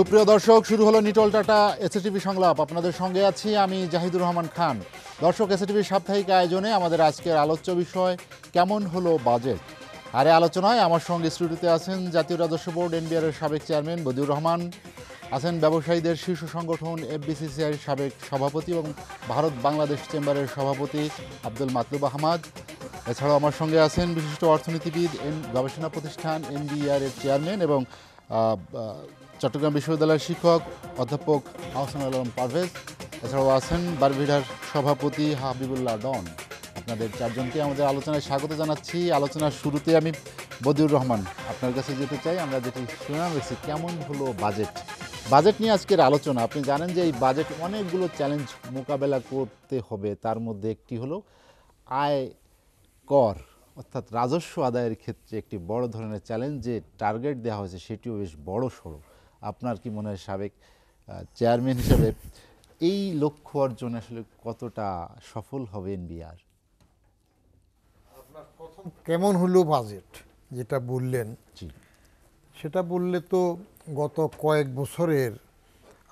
সুপ্রিয় দর্শক শুরু হলো নিটল টাটা এসএটিভি সংলাপ আপনাদের সঙ্গে আছি আমি জাহিদুর রহমান খান দর্শক এসএটিভির সাপ্তাহিক আয়োজনে আমাদের আজকের আলোচ্য বিষয় কেমন হলো বাজেট আর এই আলোচনায় আমার সঙ্গে স্টুডিওতে আছেন জাতীয় রাজস্ব বোর্ড এনবিআরের সাবেক চেয়ারম্যান বদিউর রহমান আছেন ব্যবসায়ীদের শীর্ষ সংগঠন এফবিসিসিআইয়ের সাবেক সভাপতি এবং ভারত বাংলাদেশ চেম্বারের সভাপতি আব্দুল মাতলুব আহমাদ এছাড়াও আমার সঙ্গে আছেন বিশিষ্ট অর্থনীতিবিদ এন গবেষণা প্রতিষ্ঠান এনবিআর এর চেয়ারম্যান এবং চট্টগ্রাম বিশ্ববিদ্যালয়ের শিক্ষক অধ্যাপক আহসান আলম পারভেজ এছাড়াও আছেন বারবিডার সভাপতি হাবিবুল্লাহ ডন আপনাদের চারজনকে আমাদের আলোচনায় স্বাগত জানাচ্ছি আলোচনার শুরুতে আমি বদিউর রহমান আপনার কাছে যেতে চাই আমরা যেটি শুনলাম রয়েছি কেমন হলো বাজেট বাজেট নিয়ে আজকের আলোচনা আপনি জানেন যে এই বাজেট অনেকগুলো চ্যালেঞ্জ মোকাবেলা করতে হবে তার মধ্যে একটি হলো আয় কর অর্থাৎ রাজস্ব আদায়ের ক্ষেত্রে একটি বড় ধরনের চ্যালেঞ্জ যে টার্গেট দেওয়া হয়েছে সেটিও বেশ বড় সড়ো আপনার কি মনে হয় সাবেক চেয়ারম্যান হিসেবে এই লক্ষ্য অর্জন আসলে কতটা সফল হবে এনবিআর কেমন হলো বাজেট যেটা বললেন সেটা বললে তো গত কয়েক বছরের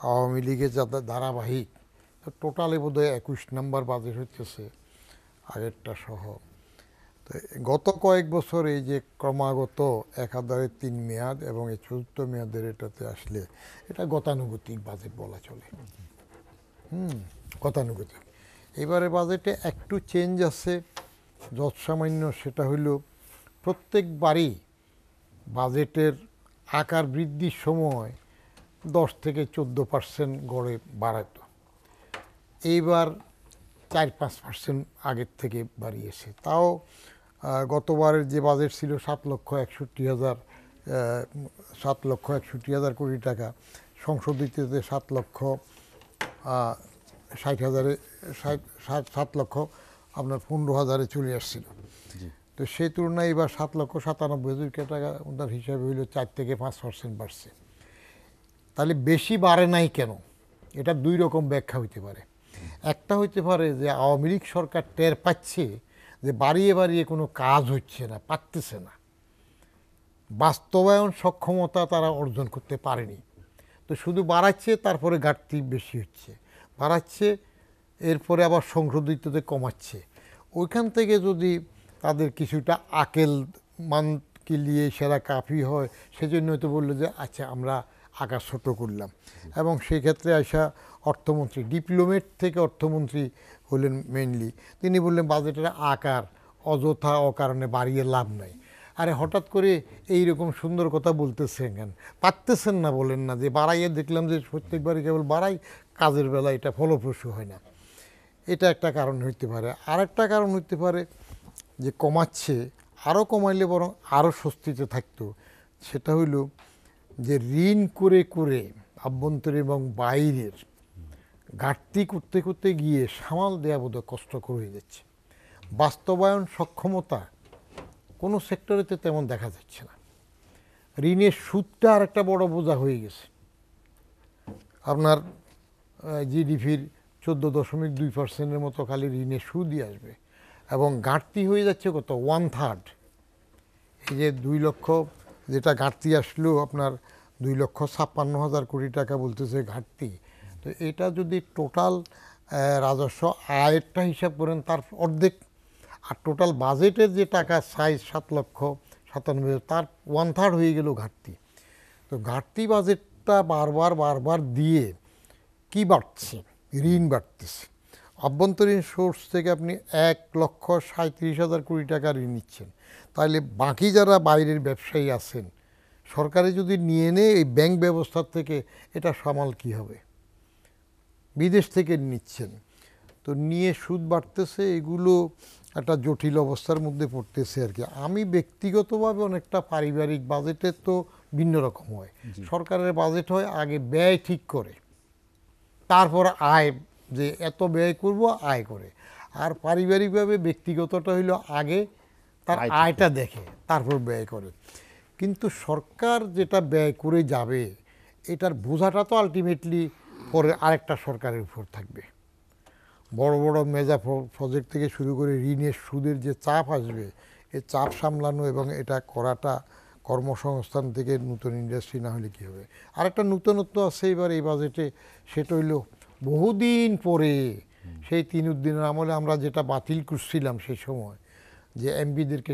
আওয়ামী লীগের যা ধারাবাহিক টোটালে বোধহয় একুশ নম্বর বাজেট হইতেছে আগেরটা সহ গত কয়েক বছর এই যে ক্রমাগত এক হাজারের তিন মেয়াদ এবং এই চতুর্থ মেয়াদের এটাতে আসলে এটা গতানুগতিক বাজেট বলা চলে হুম গতানুগতিক এবারে বাজেটে একটু চেঞ্জ আছে যৎসামান্য সেটা হইল প্রত্যেকবারই বাজেটের আকার বৃদ্ধির সময় দশ থেকে চোদ্দো পার্সেন্ট গড়ে বাড়াত এইবার চার পাঁচ পার্সেন্ট আগের থেকে বাড়িয়েছে তাও গতবারের যে বাজেট ছিল সাত লক্ষ একষট্টি হাজার সাত লক্ষ একষট্টি হাজার কোটি টাকা সংশোধিততে সাত লক্ষ ষাট হাজারে ষাট সাত লক্ষ আপনার পনেরো হাজারে চলে আসছিল তো সেই তুলনায় এবার সাত লক্ষ সাতানব্বই হাজার টাকা ওনার হিসাবে হইল চার থেকে পাঁচ পার্সেন্ট বাড়ছে তাহলে বেশি বাড়ে নাই কেন এটা দুই রকম ব্যাখ্যা হইতে পারে একটা হইতে পারে যে আওয়ামী লীগ সরকার টের পাচ্ছে যে বাড়িয়ে বাড়িয়ে কোনো কাজ হচ্ছে না পারতেছে না বাস্তবায়ন সক্ষমতা তারা অর্জন করতে পারেনি তো শুধু বাড়াচ্ছে তারপরে ঘাটতি বেশি হচ্ছে বাড়াচ্ছে এরপরে আবার সংশোধিততে কমাচ্ছে ওইখান থেকে যদি তাদের কিছুটা আকেল মান কিলিয়ে সেরা কাফি হয় সেজন্য তো বললো যে আচ্ছা আমরা আকাশ ছোটো করলাম এবং সেই ক্ষেত্রে আসা অর্থমন্ত্রী ডিপ্লোমেট থেকে অর্থমন্ত্রী হলেন মেনলি তিনি বললেন বাজেটের আকার অযথা অকারণে বাড়িয়ে লাভ নাই আরে হঠাৎ করে এই রকম সুন্দর কথা বলতেছেন কেন পারতেছেন না বলেন না যে বাড়াইয়ে দেখলাম যে প্রত্যেকবারই কেবল বাড়াই কাজের বেলা এটা ফলপ্রসূ হয় না এটা একটা কারণ হইতে পারে আর একটা কারণ হইতে পারে যে কমাচ্ছে আরও কমাইলে বরং আরও স্বস্তিতে থাকতো সেটা হইল যে ঋণ করে করে আভ্যন্তরীণ এবং বাইরের ঘাটতি করতে করতে গিয়ে সামাল দেওয়া বোধহয় কষ্টকর হয়ে যাচ্ছে বাস্তবায়ন সক্ষমতা কোনো সেক্টরেতে তেমন দেখা যাচ্ছে না ঋণের সুদটা আর একটা বড় বোঝা হয়ে গেছে আপনার জিডিপির চোদ্দ দশমিক দুই পার্সেন্টের মতো খালি ঋণের সুদই আসবে এবং ঘাটতি হয়ে যাচ্ছে কত ওয়ান থার্ড এই যে দুই লক্ষ যেটা ঘাটতি আসলেও আপনার দুই লক্ষ ছাপ্পান্ন হাজার কোটি টাকা বলতেছে ঘাটতি তো এটা যদি টোটাল রাজস্ব আয়েরটা হিসাব করেন তার অর্ধেক আর টোটাল বাজেটের যে টাকা সাইজ সাত লক্ষ সাতানব্বই তার ওয়ান থার্ড হয়ে গেল ঘাটতি তো ঘাটতি বাজেটটা বারবার বারবার দিয়ে কি বাড়ছে ঋণ বাড়তেছে অভ্যন্তরীণ সোর্স থেকে আপনি এক লক্ষ সাঁত্রিশ হাজার কোটি টাকা ঋণ নিচ্ছেন তাহলে বাকি যারা বাইরের ব্যবসায়ী আছেন সরকারে যদি নিয়ে নেয় এই ব্যাংক ব্যবস্থার থেকে এটা সামাল কি হবে বিদেশ থেকে নিচ্ছেন তো নিয়ে সুদ বাড়তেছে এগুলো একটা জটিল অবস্থার মধ্যে পড়তেছে আর কি আমি ব্যক্তিগতভাবে অনেকটা পারিবারিক বাজেটের তো ভিন্ন রকম হয় সরকারের বাজেট হয় আগে ব্যয় ঠিক করে তারপর আয় যে এত ব্যয় করব আয় করে আর পারিবারিকভাবে ব্যক্তিগতটা হইল আগে তার আয়টা দেখে তারপর ব্যয় করে কিন্তু সরকার যেটা ব্যয় করে যাবে এটার বোঝাটা তো আলটিমেটলি পরে আরেকটা সরকারের উপর থাকবে বড় বড় মেজা প্রজেক্ট থেকে শুরু করে ঋণের সুদের যে চাপ আসবে এই চাপ সামলানো এবং এটা করাটা কর্মসংস্থান থেকে নতুন ইন্ডাস্ট্রি না হলে কী হবে আরেকটা নূতনত্ব আছে এবার এই বাজেটে সেটা হইল বহুদিন পরে সেই তিন উদ্দিনের আমলে আমরা যেটা বাতিল করছিলাম সেই সময় যে এমপিদেরকে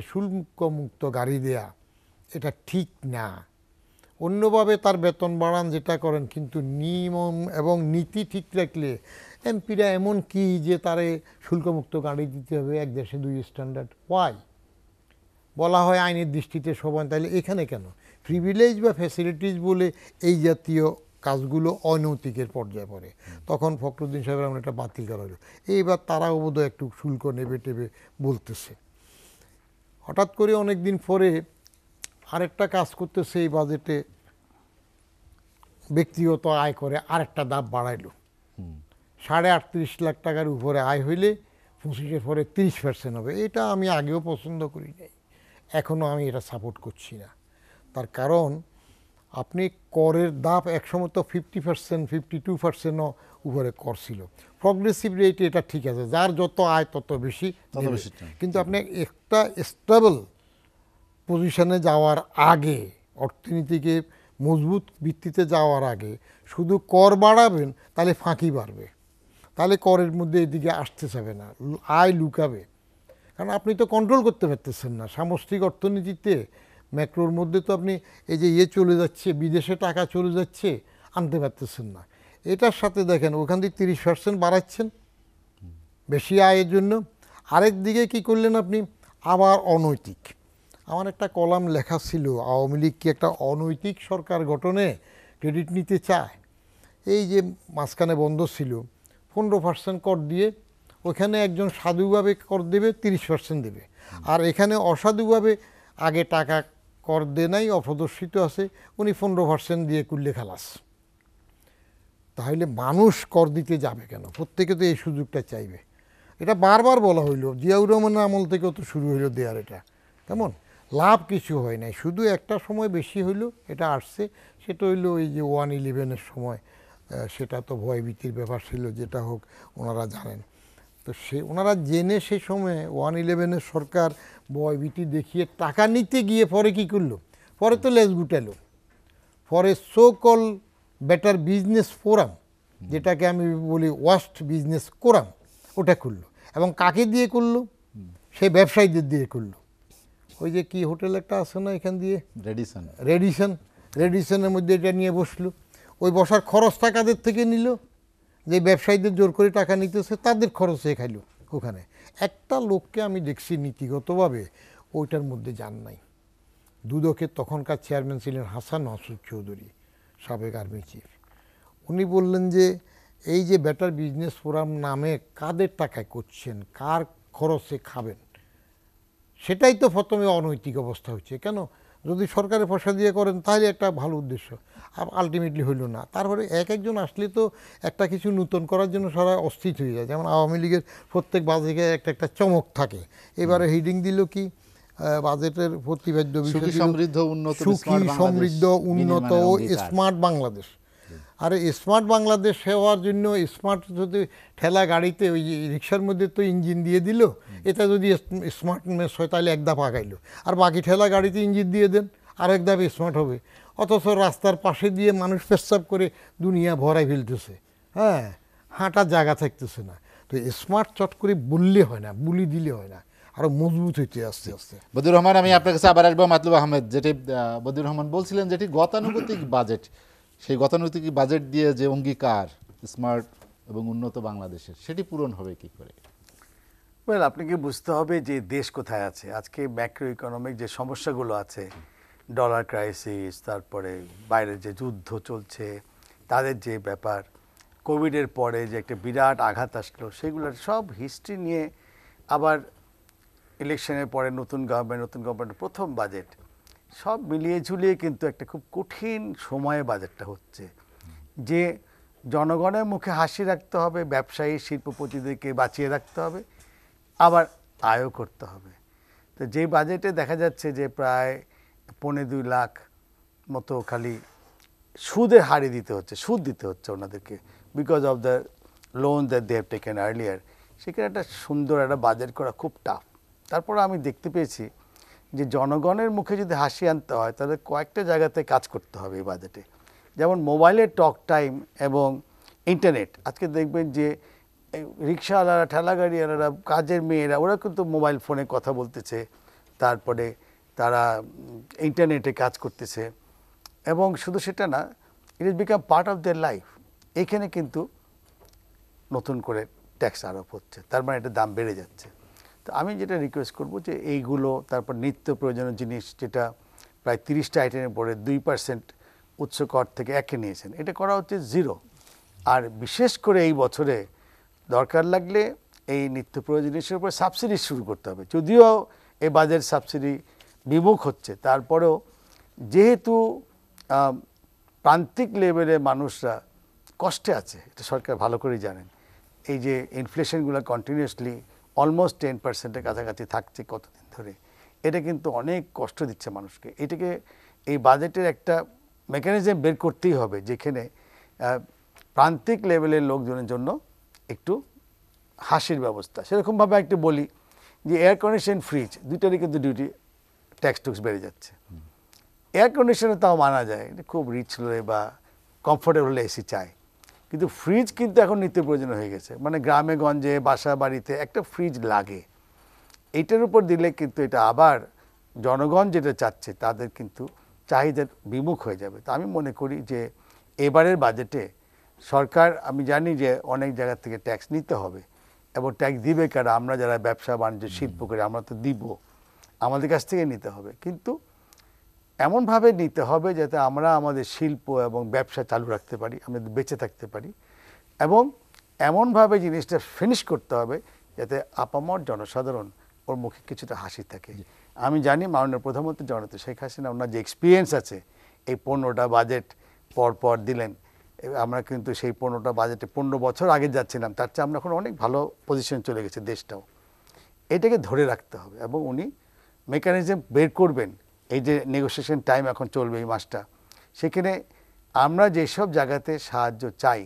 মুক্ত গাড়ি দেয়া এটা ঠিক না অন্যভাবে তার বেতন বাড়ান যেটা করেন কিন্তু নিয়ম এবং নীতি ঠিক রাখলে এমপিরা এমন কি যে তারে শুল্কমুক্ত গাড়ি দিতে হবে এক দেশে দুই স্ট্যান্ডার্ড ওয়াই বলা হয় আইনের দৃষ্টিতে সবাই তাহলে এখানে কেন প্রিভিলেজ বা ফ্যাসিলিটিস বলে এই জাতীয় কাজগুলো অনৈতিকের পর্যায়ে পড়ে তখন ফখরুদ্দিন সাহেবের আমরা একটা বাতিল করা হলো এইবার তারা অবধ একটু শুল্ক নেবে টেবে বলতেছে হঠাৎ করে অনেক দিন পরে আরেকটা কাজ করতেছে এই বাজেটে ব্যক্তিগত আয় করে আরেকটা দাম বাড়াইল সাড়ে আটত্রিশ লাখ টাকার উপরে আয় হইলে পঁচিশের পরে তিরিশ পার্সেন্ট হবে এটা আমি আগেও পছন্দ করি নাই এখনও আমি এটা সাপোর্ট করছি না তার কারণ আপনি করের দাপ একসময় তো ফিফটি পার্সেন্ট ফিফটি টু পার্সেন্টও উপরে কর ছিল প্রগ্রেসিভ রেট এটা ঠিক আছে যার যত আয় তত বেশি হ্যাঁ। কিন্তু আপনি একটা স্টেবল পজিশনে যাওয়ার আগে অর্থনীতিকে মজবুত ভিত্তিতে যাওয়ার আগে শুধু কর বাড়াবেন তাহলে ফাঁকি বাড়বে তাহলে করের মধ্যে এদিকে আসতে যাবে না আয় লুকাবে কারণ আপনি তো কন্ট্রোল করতে পারতেছেন না সামষ্টিক অর্থনীতিতে ম্যাক্রোর মধ্যে তো আপনি এই যে ইয়ে চলে যাচ্ছে বিদেশে টাকা চলে যাচ্ছে আনতে পারতেছেন না এটার সাথে দেখেন ওখান থেকে তিরিশ পার্সেন্ট বাড়াচ্ছেন বেশি আয়ের জন্য আরেক দিকে কি করলেন আপনি আবার অনৈতিক আমার একটা কলাম লেখা ছিল আওয়ামী লীগ কি একটা অনৈতিক সরকার গঠনে ক্রেডিট নিতে চায় এই যে মাঝখানে বন্ধ ছিল পনেরো পার্সেন্ট কর দিয়ে ওখানে একজন সাধুভাবে কর দেবে তিরিশ পার্সেন্ট দেবে আর এখানে অসাধুভাবে আগে টাকা কর দে নাই অপ্রদর্শিত আছে উনি পনেরো পার্সেন্ট দিয়ে করলে খালাস তাহলে মানুষ কর দিতে যাবে কেন প্রত্যেকে তো এই সুযোগটা চাইবে এটা বারবার বলা হইল জিয়াউর রহমানের আমল থেকেও তো শুরু হইল দেয়ার এটা কেমন লাভ কিছু হয় নাই শুধু একটা সময় বেশি হইলো এটা আসছে সেটা হইলো ওই যে ওয়ান ইলেভেনের সময় সেটা তো ভয়ভীতির ব্যাপার ছিল যেটা হোক ওনারা জানেন তো সে ওনারা জেনে সে সময়ে ওয়ান ইলেভেনের সরকার ভয়ভীতি দেখিয়ে টাকা নিতে গিয়ে পরে কি করলো পরে তো লেজ গুটালো পরে so call better business forum যেটাকে আমি বলি ওয়াস্ট বিজনেস কোরাম ওটা করলো এবং কাকে দিয়ে করলো সে ব্যবসায়ীদের দিয়ে করলো ওই যে কি হোটেল একটা আছে না এখান দিয়ে রেডিসন রেডিসন রেডিসনের মধ্যে এটা নিয়ে বসলো ওই বসার খরচ টাকাদের থেকে নিল যে ব্যবসায়ীদের জোর করে টাকা নিতেছে তাদের খরচে খাইল ওখানে একটা লোককে আমি দেখছি নীতিগতভাবে ওইটার মধ্যে যান নাই দুদকের তখনকার চেয়ারম্যান ছিলেন হাসান মাসুদ চৌধুরী সাবেক আর্মি চিফ উনি বললেন যে এই যে বেটার বিজনেস ফোরাম নামে কাদের টাকায় করছেন কার খরচে খাবেন সেটাই তো প্রথমে অনৈতিক অবস্থা হচ্ছে কেন যদি সরকারের পয়সা দিয়ে করেন তাহলে একটা ভালো উদ্দেশ্য আলটিমেটলি হইল না তারপরে এক একজন আসলে তো একটা কিছু নূতন করার জন্য সারা অস্থির হয়ে যায় যেমন আওয়ামী লীগের প্রত্যেক বাজেটে একটা একটা চমক থাকে এবারে হিডিং দিল কি বাজেটের প্রতিবেদ্য বিষয় সমৃদ্ধ উন্নত সুখী সমৃদ্ধ উন্নত ও স্মার্ট বাংলাদেশ আর স্মার্ট বাংলাদেশ হওয়ার জন্য স্মার্ট যদি ঠেলা গাড়িতে ওই রিক্সার মধ্যে তো ইঞ্জিন দিয়ে দিল এটা যদি মেস হয় তাহলে এক ধাপ আগাইলো আর বাকি ঠেলা গাড়িতে ইঞ্জিন দিয়ে দেন আর এক ধাপ স্মার্ট হবে অথচ রাস্তার পাশে দিয়ে মানুষ পেশাব করে দুনিয়া ভরাই ফেলতেছে হ্যাঁ হাঁটার জায়গা থাকতেছে না তো স্মার্ট চট করে বললে হয় না বুলি দিলে হয় না আরও মজবুত হইতে আস্তে আস্তে বদুর রহমান আমি আপনার কাছে আবার আসবো মাতলুব আহমেদ যেটি বদুর রহমান বলছিলেন যেটি গতানুগতিক বাজেট সেই গতানুগতিক বাজেট দিয়ে যে অঙ্গীকার স্মার্ট এবং উন্নত বাংলাদেশের সেটি পূরণ হবে কি করে ওয়েল আপনাকে বুঝতে হবে যে দেশ কোথায় আছে আজকে ম্যাক্রো ইকোনমিক যে সমস্যাগুলো আছে ডলার ক্রাইসিস তারপরে বাইরে যে যুদ্ধ চলছে তাদের যে ব্যাপার কোভিডের পরে যে একটা বিরাট আঘাত আসলো সেগুলোর সব হিস্ট্রি নিয়ে আবার ইলেকশনের পরে নতুন গভর্নমেন্ট নতুন গভর্নমেন্ট প্রথম বাজেট সব মিলিয়ে ঝুলিয়ে কিন্তু একটা খুব কঠিন সময়ে বাজারটা হচ্ছে যে জনগণের মুখে হাসি রাখতে হবে ব্যবসায়ী শিল্পপতিদেরকে বাঁচিয়ে রাখতে হবে আবার আয়ও করতে হবে তো যে বাজেটে দেখা যাচ্ছে যে প্রায় পৌনে দুই লাখ মতো খালি সুদের হারে দিতে হচ্ছে সুদ দিতে হচ্ছে ওনাদেরকে because of the loan the they've taken earlier সেখানে একটা সুন্দর একটা বাজেট করা খুব টাফ তারপর আমি দেখতে পেয়েছি যে জনগণের মুখে যদি হাসি আনতে হয় তাহলে কয়েকটা জায়গাতে কাজ করতে হবে এই বাজেটে যেমন মোবাইলের টক টাইম এবং ইন্টারনেট আজকে দেখবেন যে রিক্সাওয়ালারা ঠেলা গাড়িওয়ালারা কাজের মেয়েরা ওরা কিন্তু মোবাইল ফোনে কথা বলতেছে তারপরে তারা ইন্টারনেটে কাজ করতেছে এবং শুধু সেটা না it is become part of their life এখানে কিন্তু নতুন করে ট্যাক্স আরোপ হচ্ছে তার মানে এটা দাম বেড়ে যাচ্ছে তো আমি যেটা রিকোয়েস্ট করব যে এইগুলো তারপর নিত্য প্রয়োজনীয় জিনিস যেটা প্রায় তিরিশটা আইটেমের পরে দুই পার্সেন্ট উৎস কর থেকে একে নিয়েছেন এটা করা হচ্ছে জিরো আর বিশেষ করে এই বছরে দরকার লাগলে এই নিত্য প্রয়োজনীয় জিনিসের সাবসিডি শুরু করতে হবে যদিও এ বাজের সাবসিডি বিমুখ হচ্ছে তারপরেও যেহেতু প্রান্তিক লেভেলে মানুষরা কষ্টে আছে এটা সরকার ভালো করেই জানেন এই যে ইনফ্লেশনগুলো কন্টিনিউসলি অলমোস্ট টেন পার্সেন্টের কাছাকাছি থাকছে কতদিন ধরে এটা কিন্তু অনেক কষ্ট দিচ্ছে মানুষকে এটাকে এই বাজেটের একটা মেকানিজম বের করতেই হবে যেখানে প্রান্তিক লেভেলের লোকজনের জন্য একটু হাসির ব্যবস্থা সেরকমভাবে একটু বলি যে এয়ার কন্ডিশন ফ্রিজ দুইটারই কিন্তু ডিউটি ট্যাক্স টুক্স বেড়ে যাচ্ছে এয়ার কন্ডিশনে তাও মানা যায় খুব রিচ হলে বা কমফোর্টেবল এসি চায় কিন্তু ফ্রিজ কিন্তু এখন নিত্য প্রয়োজন হয়ে গেছে মানে গ্রামে গঞ্জে বাসা বাড়িতে একটা ফ্রিজ লাগে এটার উপর দিলে কিন্তু এটা আবার জনগণ যেটা চাচ্ছে তাদের কিন্তু চাহিদার বিমুখ হয়ে যাবে তো আমি মনে করি যে এবারের বাজেটে সরকার আমি জানি যে অনেক জায়গা থেকে ট্যাক্স নিতে হবে এবং ট্যাক্স দিবে কারা আমরা যারা ব্যবসা বাণিজ্য শিল্প করি আমরা তো দিব আমাদের কাছ থেকে নিতে হবে কিন্তু এমনভাবে নিতে হবে যাতে আমরা আমাদের শিল্প এবং ব্যবসা চালু রাখতে পারি আমরা বেঁচে থাকতে পারি এবং এমনভাবে জিনিসটা ফিনিশ করতে হবে যাতে আপামর জনসাধারণ ওর মুখে কিছুটা হাসি থাকে আমি জানি মাননীয় প্রধানমন্ত্রী জনতা শেখ হাসিনা ওনার যে এক্সপিরিয়েন্স আছে এই পনেরোটা বাজেট পরপর দিলেন আমরা কিন্তু সেই পনেরোটা বাজেটে পনেরো বছর আগে যাচ্ছিলাম তার চেয়ে আমরা এখন অনেক ভালো পজিশন চলে গেছে দেশটাও এটাকে ধরে রাখতে হবে এবং উনি মেকানিজম বের করবেন এই যে নেগোসিয়েশন টাইম এখন চলবে এই মাসটা সেখানে আমরা যেসব জায়গাতে সাহায্য চাই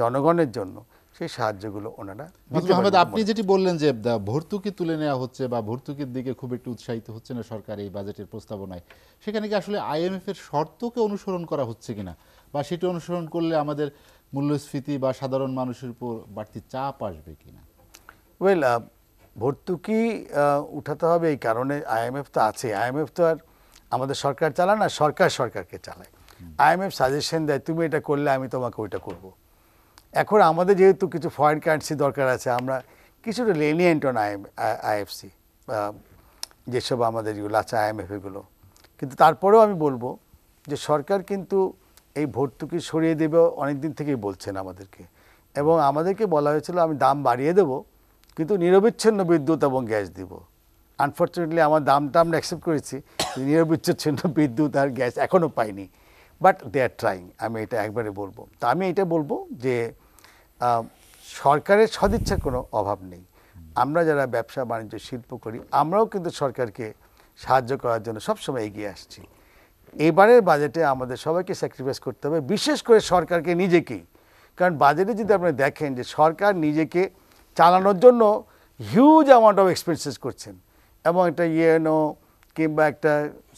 জনগণের জন্য সেই সাহায্যগুলো ওনারা আহমেদ আপনি যেটি বললেন যে ভর্তুকি তুলে নেওয়া হচ্ছে বা ভর্তুকির দিকে খুব একটু উৎসাহিত হচ্ছে না সরকার এই বাজেটের প্রস্তাবনায় সেখানে কি আসলে আইএমএফ এর শর্তকে অনুসরণ করা হচ্ছে কিনা বা সেটি অনুসরণ করলে আমাদের মূল্যস্ফীতি বা সাধারণ মানুষের উপর বাড়তি চাপ আসবে কিনা ওয়েল ভর্তুকি উঠাতে হবে এই কারণে আইএমএফ তো আছে আইএমএফ তো আর আমাদের সরকার চালায় না সরকার সরকারকে চালায় আইএমএফ সাজেশন দেয় তুমি এটা করলে আমি তোমাকে ওইটা করব। এখন আমাদের যেহেতু কিছু ফরেন কারেন্সি দরকার আছে আমরা কিছুটা লেনিয়েন্ট অন আইএম আইএফসি যেসব আমাদের যেগুলো আছে আইএমএফ এগুলো কিন্তু তারপরেও আমি বলবো যে সরকার কিন্তু এই ভর্তুকি সরিয়ে দেবে অনেক দিন থেকেই বলছেন আমাদেরকে এবং আমাদেরকে বলা হয়েছিল আমি দাম বাড়িয়ে দেবো কিন্তু নিরবিচ্ছিন্ন বিদ্যুৎ এবং গ্যাস দিব আনফর্চুনেটলি আমার দামটা আমরা অ্যাকসেপ্ট করেছি নিরবিচ্ছিন্ন বিদ্যুৎ আর গ্যাস এখনও পাইনি বাট দে আর ট্রাইং আমি এটা একবারে বলবো তা আমি এটা বলবো যে সরকারের সদিচ্ছার কোনো অভাব নেই আমরা যারা ব্যবসা বাণিজ্য শিল্প করি আমরাও কিন্তু সরকারকে সাহায্য করার জন্য সবসময় এগিয়ে আসছি এবারের বাজেটে আমাদের সবাইকে স্যাক্রিফাইস করতে হবে বিশেষ করে সরকারকে নিজেকেই কারণ বাজেটে যদি আপনি দেখেন যে সরকার নিজেকে চালানোর জন্য হিউজ অ্যামাউন্ট অফ এক্সপেন্সেস করছেন এবং একটা ইয়েনো e কিংবা একটা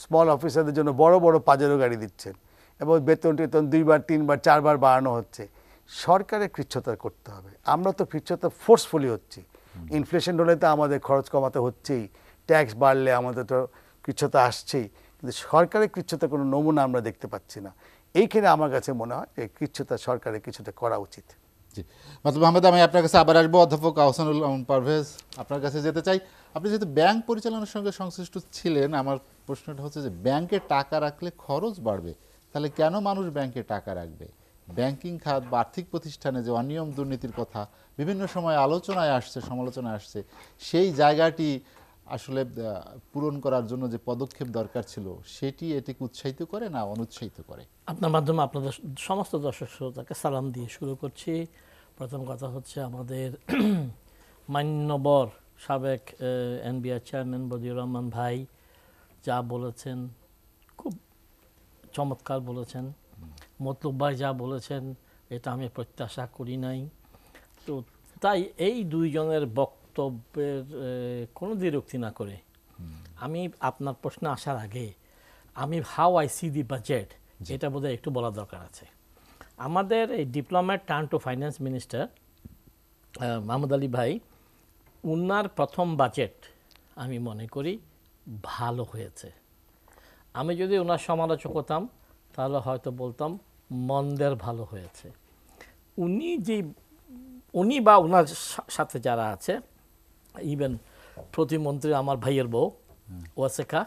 স্মল অফিসারদের জন্য বড় বড় পাজারও গাড়ি দিচ্ছেন এবং বেতন টেতন দুইবার তিনবার চারবার বাড়ানো হচ্ছে সরকারের কৃচ্ছতা করতে হবে আমরা তো কৃচ্ছতা ফোর্সফুলি হচ্ছি ইনফ্লেশন হলে তো আমাদের খরচ কমাতে হচ্ছেই ট্যাক্স বাড়লে আমাদের তো কৃচ্ছতা আসছেই কিন্তু সরকারের কৃচ্ছতা কোনো নমুনা আমরা দেখতে পাচ্ছি না এইখানে আমার কাছে মনে হয় যে কৃচ্ছতা সরকারের কিছুটা করা উচিত জি মতলব আহমেদ আমি আপনার কাছে আবার আসবো অধ্যাপক আহসানুল পারভেজ আপনার কাছে যেতে চাই আপনি যেহেতু ব্যাংক পরিচালনার সঙ্গে সংশ্লিষ্ট ছিলেন আমার প্রশ্নটা হচ্ছে যে ব্যাংকে টাকা রাখলে খরচ বাড়বে তাহলে কেন মানুষ ব্যাংকে টাকা রাখবে ব্যাংকিং খাত বা আর্থিক প্রতিষ্ঠানে যে অনিয়ম দুর্নীতির কথা বিভিন্ন সময় আলোচনায় আসছে সমালোচনায় আসছে সেই জায়গাটি আসলে পূরণ করার জন্য যে পদক্ষেপ দরকার ছিল সেটি এটিকে উৎসাহিত করে না অনুৎসাহিত করে আপনার মাধ্যমে আপনাদের সমস্ত দর্শক শ্রোতাকে সালাম দিয়ে শুরু করছি প্রথম কথা হচ্ছে আমাদের মান্যবর সাবেক এনবিআর চেয়ারম্যান বদিউর রহমান ভাই যা বলেছেন খুব চমৎকার বলেছেন মতলব ভাই যা বলেছেন এটা আমি প্রত্যাশা করি নাই তো তাই এই দুইজনের বক্তব্যের কোনো দ্বিরক্তি না করে আমি আপনার প্রশ্ন আসার আগে আমি how I see the budget যেটা বোধহয় একটু বলা দরকার আছে আমাদের এই diplomat turn to finance minister Mahmud Ali ভাই উনার প্রথম বাজেট আমি মনে করি ভালো হয়েছে আমি যদি ওনার সমালোচক হতাম তাহলে হয়তো বলতাম মন্দের ভালো হয়েছে উনি যে উনি বা ওনার সাথে যারা আছে ইভেন প্রতিমন্ত্রী আমার ভাইয়ের বউ ওয়াসেকা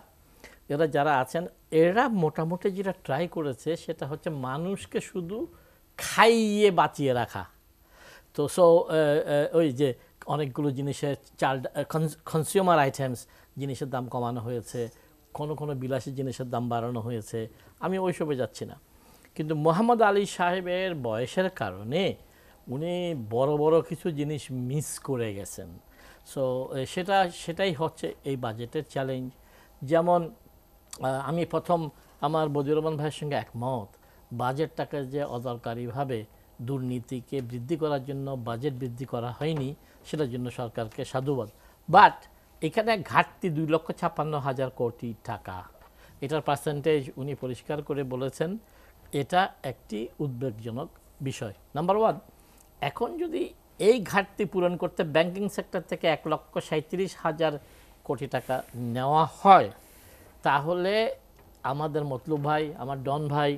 এরা যারা আছেন এরা মোটামুটি যেটা ট্রাই করেছে সেটা হচ্ছে মানুষকে শুধু খাইয়ে বাঁচিয়ে রাখা তো সো ওই যে অনেকগুলো জিনিসের চাল কনজিউমার আইটেমস জিনিসের দাম কমানো হয়েছে কোনো কোনো বিলাসী জিনিসের দাম বাড়ানো হয়েছে আমি ওইসবে যাচ্ছি না কিন্তু মোহাম্মদ আলী সাহেবের বয়সের কারণে উনি বড় বড় কিছু জিনিস মিস করে গেছেন সো সেটা সেটাই হচ্ছে এই বাজেটের চ্যালেঞ্জ যেমন আমি প্রথম আমার বদিরমান ভাইয়ের সঙ্গে একমত বাজেট বাজেটটাকে যে অদরকারীভাবে দুর্নীতিকে বৃদ্ধি করার জন্য বাজেট বৃদ্ধি করা হয়নি সেটার জন্য সরকারকে সাধুবাদ বাট এখানে ঘাটতি দুই লক্ষ ছাপ্পান্ন হাজার কোটি টাকা এটার পার্সেন্টেজ উনি পরিষ্কার করে বলেছেন এটা একটি উদ্বেগজনক বিষয় নাম্বার ওয়ান এখন যদি এই ঘাটতি পূরণ করতে ব্যাংকিং সেক্টর থেকে এক লক্ষ সাঁত্রিশ হাজার কোটি টাকা নেওয়া হয় তাহলে আমাদের মতলুব ভাই আমার ডন ভাই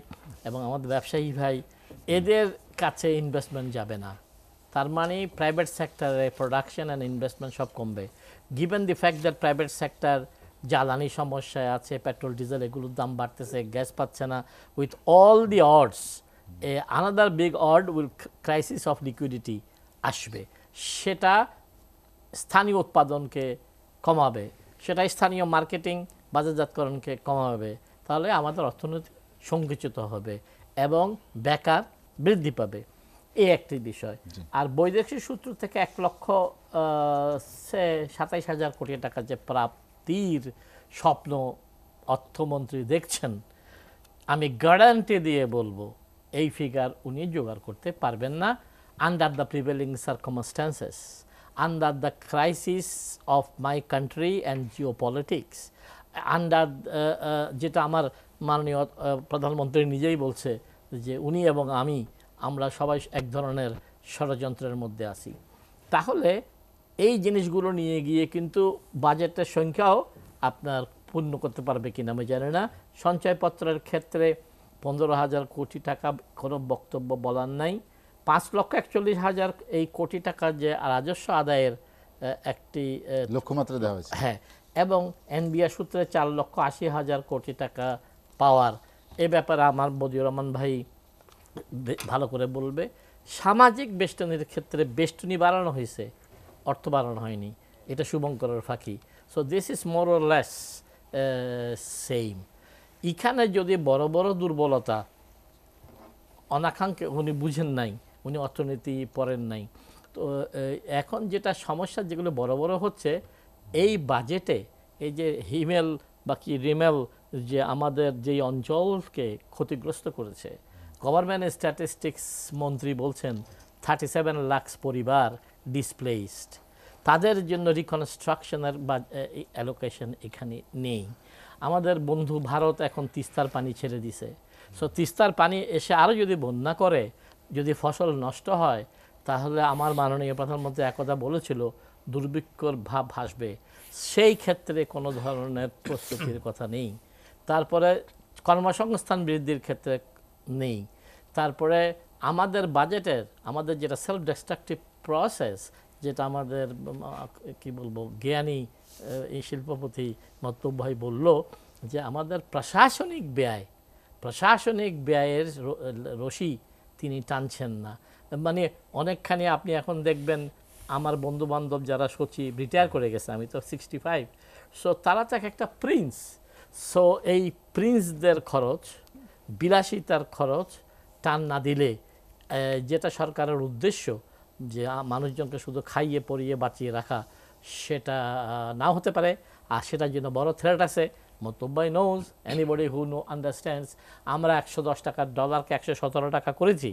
এবং আমাদের ব্যবসায়ী ভাই এদের কাছে ইনভেস্টমেন্ট যাবে না তার মানে প্রাইভেট সেক্টরে প্রোডাকশন অ্যান্ড ইনভেস্টমেন্ট সব কমবে given the fact that private sector জ্বালানি সমস্যায় আছে পেট্রোল ডিজেল এগুলোর দাম বাড়তেছে গ্যাস পাচ্ছে না with all the odds a another big odd will crisis of liquidity আসবে সেটা স্থানীয় উৎপাদনকে কমাবে সেটা স্থানীয় মার্কেটিং বাজারজাতকরণকে কমাবে তাহলে আমাদের অর্থনীতি সংকুচিত হবে এবং বেকার বৃদ্ধি পাবে এই একটি বিষয় আর বৈদেশিক সূত্র থেকে এক লক্ষ সাতাইশ হাজার কোটি টাকা যে প্রাপ্তির স্বপ্ন অর্থমন্ত্রী দেখছেন আমি গ্যারান্টি দিয়ে বলবো এই ফিগার উনি জোগাড় করতে পারবেন না under the prevailing circumstances under the crisis of my country and geopolitics under যেটা আমার মাননীয় প্রধানমন্ত্রী নিজেই বলছে যে উনি এবং আমি আমরা সবাই এক ধরনের ষড়যন্ত্রের মধ্যে আছি তাহলে এই জিনিসগুলো নিয়ে গিয়ে কিন্তু বাজেটের সংখ্যাও আপনার পূর্ণ করতে পারবে কিনা আমি জানি না সঞ্চয়পত্রের ক্ষেত্রে পনেরো হাজার কোটি টাকা কোনো বক্তব্য বলার নাই পাঁচ লক্ষ একচল্লিশ হাজার এই কোটি টাকা যে রাজস্ব আদায়ের একটি লক্ষ্যমাত্রা দেওয়া হয়েছে হ্যাঁ এবং এনবিআ সূত্রে চার লক্ষ আশি হাজার কোটি টাকা পাওয়ার এ ব্যাপারে আমার বদিউর রহমান ভাই ভালো করে বলবে সামাজিক বেষ্টনীর ক্ষেত্রে বেষ্টনী বাড়ানো হয়েছে অর্থ বাড়ানো হয়নি এটা শুভঙ্করের ফাঁকি so this is more less same এখানে যদি বড় বড় দুর্বলতা অনাকাঙ্ক্ষে উনি বুঝেন নাই উনি অর্থনীতি পড়েন নাই তো এখন যেটা সমস্যা যেগুলো বড় বড় হচ্ছে এই বাজেটে এই যে হিমেল বা কি রিমেল যে আমাদের যেই অঞ্চলকে ক্ষতিগ্রস্ত করেছে গভর্নমেন্ট স্ট্যাটিস্টিক্স মন্ত্রী বলছেন থার্টি সেভেন লাক্স পরিবার ডিসপ্লেসড তাদের জন্য রিকনস্ট্রাকশনের বা অ্যালোকেশন এখানে নেই আমাদের বন্ধু ভারত এখন তিস্তার পানি ছেড়ে দিছে সো তিস্তার পানি এসে আরও যদি বন্যা করে যদি ফসল নষ্ট হয় তাহলে আমার মাননীয় প্রধানমন্ত্রী একদা বলেছিল দুর্ভিক্ষর ভাব আসবে সেই ক্ষেত্রে কোনো ধরনের প্রস্তুতির কথা নেই তারপরে কর্মসংস্থান বৃদ্ধির ক্ষেত্রে নেই তারপরে আমাদের বাজেটের আমাদের যেটা সেলফ ডেস্ট্রাকটিভ প্রসেস যেটা আমাদের কি বলবো জ্ঞানী এই শিল্পপতি মতলব ভাই বলল যে আমাদের প্রশাসনিক ব্যয় প্রশাসনিক ব্যয়ের রশি তিনি টানছেন না মানে অনেকখানি আপনি এখন দেখবেন আমার বন্ধুবান্ধব যারা সচিব রিটায়ার করে গেছে আমি তো সিক্সটি ফাইভ সো তারা তাকে একটা প্রিন্স সো এই প্রিন্সদের খরচ বিলাসিতার খরচ টান না দিলে যেটা সরকারের উদ্দেশ্য যে মানুষজনকে শুধু খাইয়ে পরিয়ে বাঁচিয়ে রাখা সেটা না হতে পারে আর সেটার জন্য বড় থ্রেট আছে মোতব্বাই knows anybody who know understands আমরা একশো দশ টাকার ডলারকে একশো সতেরো টাকা করেছি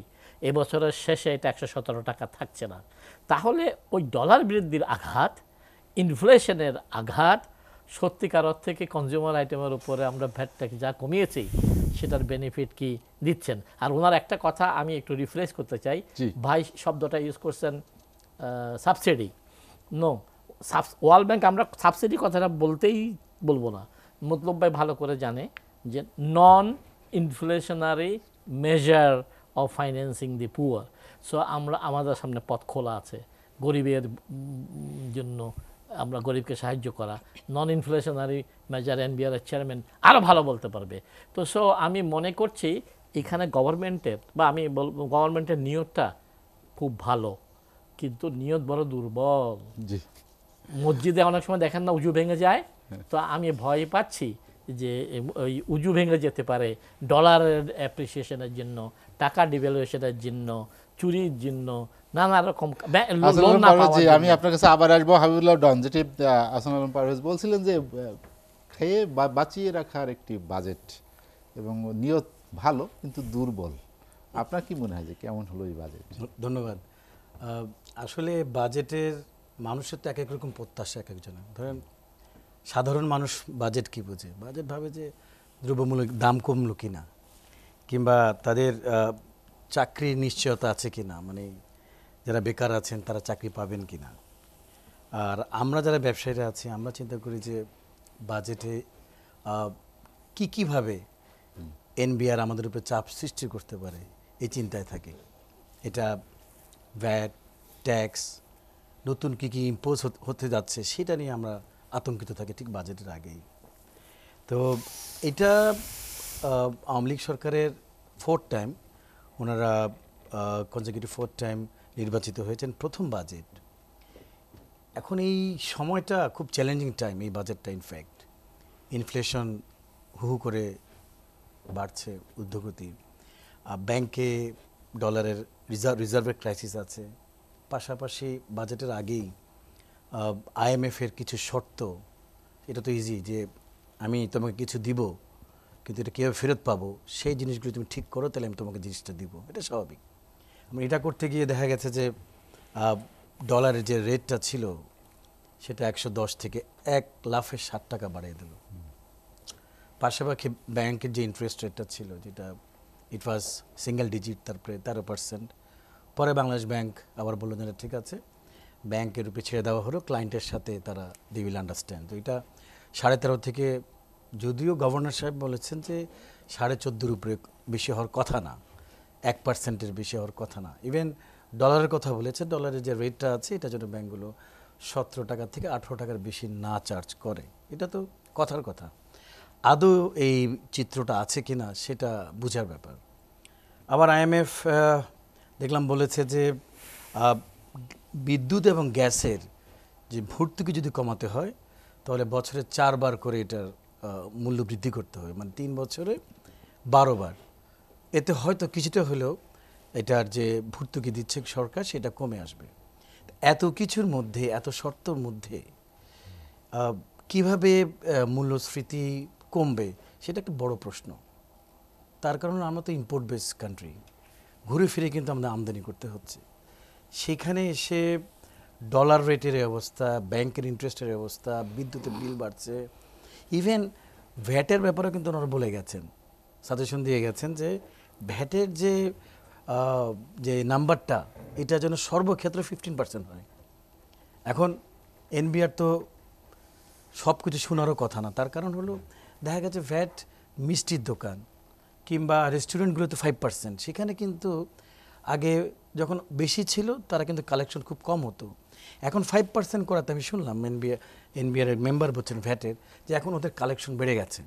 এবছরের শেষে এটা একশো সতেরো টাকা থাকছে না তাহলে ওই ডলার বৃদ্ধির আঘাত ইনফ্লেশনের আঘাত সত্যিকার অর্থে কি কনজিউমার আইটেমের উপরে আমরা ভ্যাটটাকে যা কমিয়েছি সেটার বেনিফিট কি দিচ্ছেন আর ওনার একটা কথা আমি একটু রিফ্রেশ করতে চাই ভাই শব্দটা ইউজ করছেন subsidy no subs world bank আমরা সাবসিডি কথাটা বলতেই বলবো না মতলব ভাই ভালো করে জানে যে non inflationary measure of financing the poor so আমরা আমাদের সামনে পথ খোলা আছে গরিবের জন্য আমরা গরিবকে সাহায্য করা নন ইনফ্লেশনারি মেজার এনবিআরের চেয়ারম্যান আরও ভালো বলতে পারবে তো সো আমি মনে করছি এখানে গভর্নমেন্টের বা আমি বলবো গভর্নমেন্টের নিয়তটা খুব ভালো কিন্তু নিয়ত বড় দুর্বল মসজিদে অনেক সময় দেখেন না উজু ভেঙে যায় তো আমি ভয় পাচ্ছি যে ওই উজু ভেঙে যেতে পারে ডলারের অ্যাপ্রিসিয়েশনের জন্য টাকা ডিভ্যালুয়েশনের জন্য চুরির জন্য নানা রকম আমি আপনার কাছে আবার আসবো হাবিবুল্লাহ ডন যেটি আসান আলম পারভেজ বলছিলেন যে খেয়ে বাঁচিয়ে রাখার একটি বাজেট এবং নিয়ত ভালো কিন্তু দুর্বল আপনার কি মনে হয় যে কেমন হলো এই বাজেট ধন্যবাদ আসলে বাজেটের মানুষের তো এক এক রকম প্রত্যাশা এক একজনের ধরেন সাধারণ মানুষ বাজেট কি বোঝে বাজেট ভাবে যে দ্রব্যমূল্য দাম কমলো কি না কিংবা তাদের চাকরির নিশ্চয়তা আছে কি না মানে যারা বেকার আছেন তারা চাকরি পাবেন কি না আর আমরা যারা ব্যবসায়ীরা আছি আমরা চিন্তা করি যে বাজেটে কি কিভাবে এনবিআর আমাদের উপর চাপ সৃষ্টি করতে পারে এই চিন্তায় থাকে এটা ভ্যাট ট্যাক্স নতুন কী কী ইম্পোজ হতে যাচ্ছে সেটা নিয়ে আমরা আতঙ্কিত থাকে ঠিক বাজেটের আগেই তো এটা আওয়ামী লীগ সরকারের ফোর্থ টাইম ওনারা কনজাকিউটিভ ফোর্থ টাইম নির্বাচিত হয়েছেন প্রথম বাজেট এখন এই সময়টা খুব চ্যালেঞ্জিং টাইম এই বাজেটটা ইনফ্যাক্ট ইনফ্লেশন হু করে বাড়ছে উদ্যোগতি ব্যাংকে ডলারের রিজার্ভ রিজার্ভের ক্রাইসিস আছে পাশাপাশি বাজেটের আগেই আইএমএফের কিছু শর্ত এটা তো ইজি যে আমি তোমাকে কিছু দিব কিন্তু এটা কীভাবে ফেরত পাবো সেই জিনিসগুলো তুমি ঠিক করো তাহলে আমি তোমাকে জিনিসটা দিব এটা স্বাভাবিক আমরা এটা করতে গিয়ে দেখা গেছে যে ডলারের যে রেটটা ছিল সেটা একশো দশ থেকে এক লাফে ষাট টাকা বাড়িয়ে দিল পাশাপাশি ব্যাংকের যে ইন্টারেস্ট রেটটা ছিল যেটা ইট ওয়াজ সিঙ্গেল ডিজিট তারপরে তেরো পার্সেন্ট পরে বাংলাদেশ ব্যাংক আবার বললো যেটা ঠিক আছে ব্যাংকের উপরে ছেড়ে দেওয়া হলো ক্লায়েন্টের সাথে তারা দি উইল আন্ডারস্ট্যান্ড তো এটা সাড়ে তেরো থেকে যদিও গভর্নর সাহেব বলেছেন যে সাড়ে চোদ্দোর উপরে বেশি হওয়ার কথা না এক পার্সেন্টের বেশি হওয়ার কথা না ইভেন ডলারের কথা বলেছে ডলারের যে রেটটা আছে এটা যেন ব্যাঙ্কগুলো সতেরো টাকা থেকে আঠেরো টাকার বেশি না চার্জ করে এটা তো কথার কথা আদৌ এই চিত্রটা আছে কি না সেটা বোঝার ব্যাপার আবার আইএমএফ দেখলাম বলেছে যে বিদ্যুৎ এবং গ্যাসের যে ভর্তুকি যদি কমাতে হয় তাহলে বছরে চারবার করে এটার মূল্য বৃদ্ধি করতে হবে মানে তিন বছরে বারোবার এতে হয়তো কিছুটা হলেও এটার যে ভর্তুকি দিচ্ছে সরকার সেটা কমে আসবে এত কিছুর মধ্যে এত শর্তর মধ্যে কিভাবে মূল্যস্ফীতি কমবে সেটা একটা বড় প্রশ্ন তার কারণে আমরা তো ইম্পোর্ট বেস কান্ট্রি ঘুরে ফিরে কিন্তু আমাদের আমদানি করতে হচ্ছে সেখানে এসে ডলার রেটের অবস্থা ব্যাংকের ইন্টারেস্টের অবস্থা বিদ্যুতের বিল বাড়ছে ইভেন ভ্যাটের ব্যাপারেও কিন্তু ওনারা বলে গেছেন সাজেশন দিয়ে গেছেন যে ভ্যাটের যে যে নাম্বারটা এটা যেন সর্বক্ষেত্রে ফিফটিন পার্সেন্ট হয় এখন এনবিআর তো সব কিছু শোনারও কথা না তার কারণ হলো দেখা গেছে ভ্যাট মিষ্টির দোকান কিংবা রেস্টুরেন্টগুলোতে ফাইভ পার্সেন্ট সেখানে কিন্তু আগে যখন বেশি ছিল তারা কিন্তু কালেকশন খুব কম হতো এখন ফাইভ পার্সেন্ট করাতে আমি শুনলাম এনবিআর এনবিআর মেম্বার বলছেন ভ্যাটের যে এখন ওদের কালেকশন বেড়ে গেছে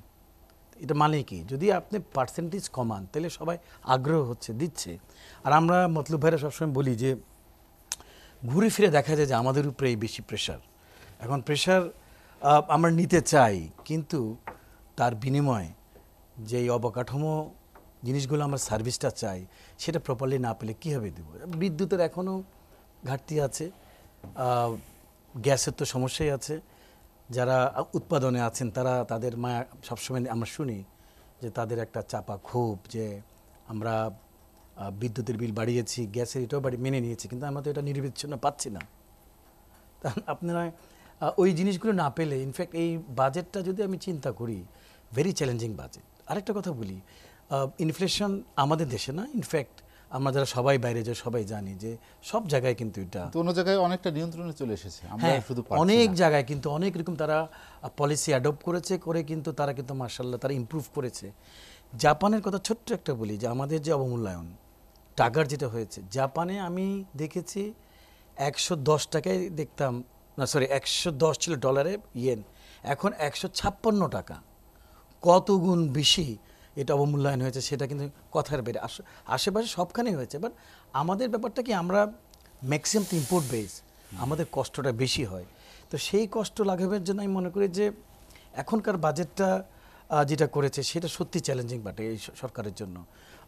এটা মানে কি যদি আপনি পার্সেন্টেজ কমান তাহলে সবাই আগ্রহ হচ্ছে দিচ্ছে আর আমরা মতলব ভাইরা সবসময় বলি যে ঘুরে ফিরে দেখা যায় যে আমাদের উপরেই বেশি প্রেশার এখন প্রেশার আমরা নিতে চাই কিন্তু তার বিনিময়ে যেই অবকাঠামো জিনিসগুলো আমার সার্ভিসটা চাই সেটা প্রপারলি না পেলে কীভাবে দেবো বিদ্যুতের এখনও ঘাটতি আছে গ্যাসের তো সমস্যাই আছে যারা উৎপাদনে আছেন তারা তাদের মায়া সবসময় আমরা শুনি যে তাদের একটা চাপা ক্ষোভ যে আমরা বিদ্যুতের বিল বাড়িয়েছি গ্যাসের এটাও বাড়ি মেনে নিয়েছি কিন্তু আমরা তো এটা নিরবিচ্ছিন্ন পাচ্ছি না তা আপনারা ওই জিনিসগুলো না পেলে ইনফ্যাক্ট এই বাজেটটা যদি আমি চিন্তা করি ভেরি চ্যালেঞ্জিং বাজেট আরেকটা কথা বলি ইনফ্লেশন আমাদের দেশে না ইনফ্যাক্ট আমরা যারা সবাই বাইরে যাই সবাই জানি যে সব জায়গায় কিন্তু এটা অন্য জায়গায় অনেকটা নিয়ন্ত্রণে চলে এসেছে হ্যাঁ শুধু অনেক জায়গায় কিন্তু অনেক রকম তারা পলিসি অ্যাডপ্ট করেছে করে কিন্তু তারা কিন্তু মার্শাল্লাহ তারা ইম্প্রুভ করেছে জাপানের কথা ছোট্ট একটা বলি যে আমাদের যে অবমূল্যায়ন টাকার যেটা হয়েছে জাপানে আমি দেখেছি একশো দশ টাকায় দেখতাম না সরি একশো দশ ছিল ডলারে ইয়েন এখন একশো ছাপ্পান্ন টাকা কত গুণ বেশি এটা অবমূল্যায়ন হয়েছে সেটা কিন্তু কথার বেড়ে আশেপাশে সবখানেই হয়েছে বাট আমাদের ব্যাপারটা কি আমরা ম্যাক্সিমাম তো ইম্পোর্ট বেস আমাদের কষ্টটা বেশি হয় তো সেই কষ্ট লাঘবের জন্য আমি মনে করি যে এখনকার বাজেটটা যেটা করেছে সেটা সত্যি চ্যালেঞ্জিং বাটে এই সরকারের জন্য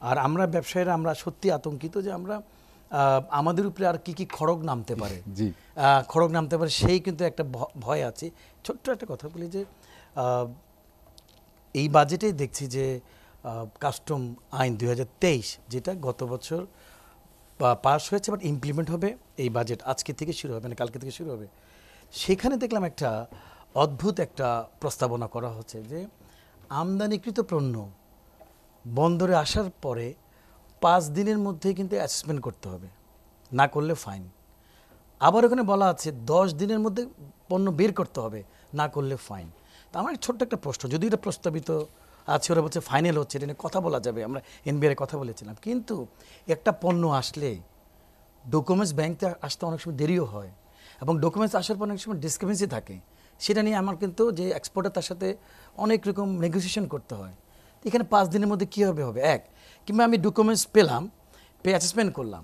আর আমরা ব্যবসায়ীরা আমরা সত্যি আতঙ্কিত যে আমরা আমাদের উপরে আর কি কি খড়গ নামতে পারে খড়গ নামতে পারে সেই কিন্তু একটা ভয় আছে ছোট্ট একটা কথা বলি যে এই বাজেটেই দেখছি যে কাস্টম আইন দুই যেটা গত বছর পাস হয়েছে বাট ইমপ্লিমেন্ট হবে এই বাজেট আজকে থেকে শুরু হবে মানে কালকে থেকে শুরু হবে সেখানে দেখলাম একটা অদ্ভুত একটা প্রস্তাবনা করা হচ্ছে যে আমদানিকৃত পণ্য বন্দরে আসার পরে পাঁচ দিনের মধ্যে কিন্তু অ্যাসেসমেন্ট করতে হবে না করলে ফাইন আবার ওখানে বলা আছে দশ দিনের মধ্যে পণ্য বের করতে হবে না করলে ফাইন তা আমার মানে ছোট্ট একটা প্রশ্ন যদি এটা প্রস্তাবিত আছে ওরা বলছে ফাইনাল হচ্ছে এটা কথা বলা যাবে আমরা এনবিআর কথা বলেছিলাম কিন্তু একটা পণ্য আসলে ডকুমেন্টস ব্যাংকতে আসতে অনেক সময় দেরিও হয় এবং ডকুমেন্টস আসার পর অনেক সময় ডিসক্রিপেন্সি থাকে সেটা নিয়ে আমার কিন্তু যে এক্সপোর্টার তার সাথে অনেক রকম নেগোসিয়েশন করতে হয় এখানে পাঁচ দিনের মধ্যে কী হবে এক কিংবা আমি ডকুমেন্টস পেলাম পে অ্যাসেসমেন্ট করলাম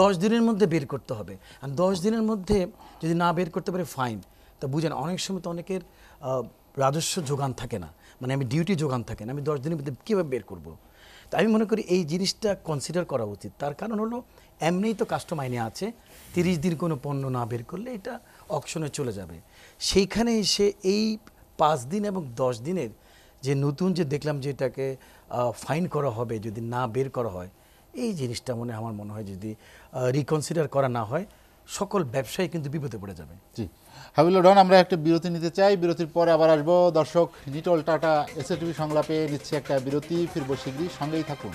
দশ দিনের মধ্যে বের করতে হবে আর দশ দিনের মধ্যে যদি না বের করতে পারে ফাইন তা বুঝেন অনেক সময় তো অনেকের রাজস্ব যোগান থাকে না মানে আমি ডিউটি যোগান থাকে না আমি দশ দিনের মধ্যে কীভাবে বের করব। তো আমি মনে করি এই জিনিসটা কনসিডার করা উচিত তার কারণ হলো এমনিই তো কাস্টম আইনে আছে তিরিশ দিন কোনো পণ্য না বের করলে এটা অকশনে চলে যাবে সেইখানে এসে এই পাঁচ দিন এবং দশ দিনের যে নতুন যে দেখলাম যে এটাকে ফাইন করা হবে যদি না বের করা হয় এই জিনিসটা মনে আমার মনে হয় যদি রিকনসিডার করা না হয় সকল ব্যবসায়ী কিন্তু বিপদে পড়ে যাবে জি হাবিল ডন আমরা একটা বিরতি নিতে চাই বিরতির পরে আবার আসব দর্শক নিটল টাটা এসএটিভি সংলাপে নিচ্ছে একটা বিরতি ফিরবো শিগগিরই সঙ্গেই থাকুন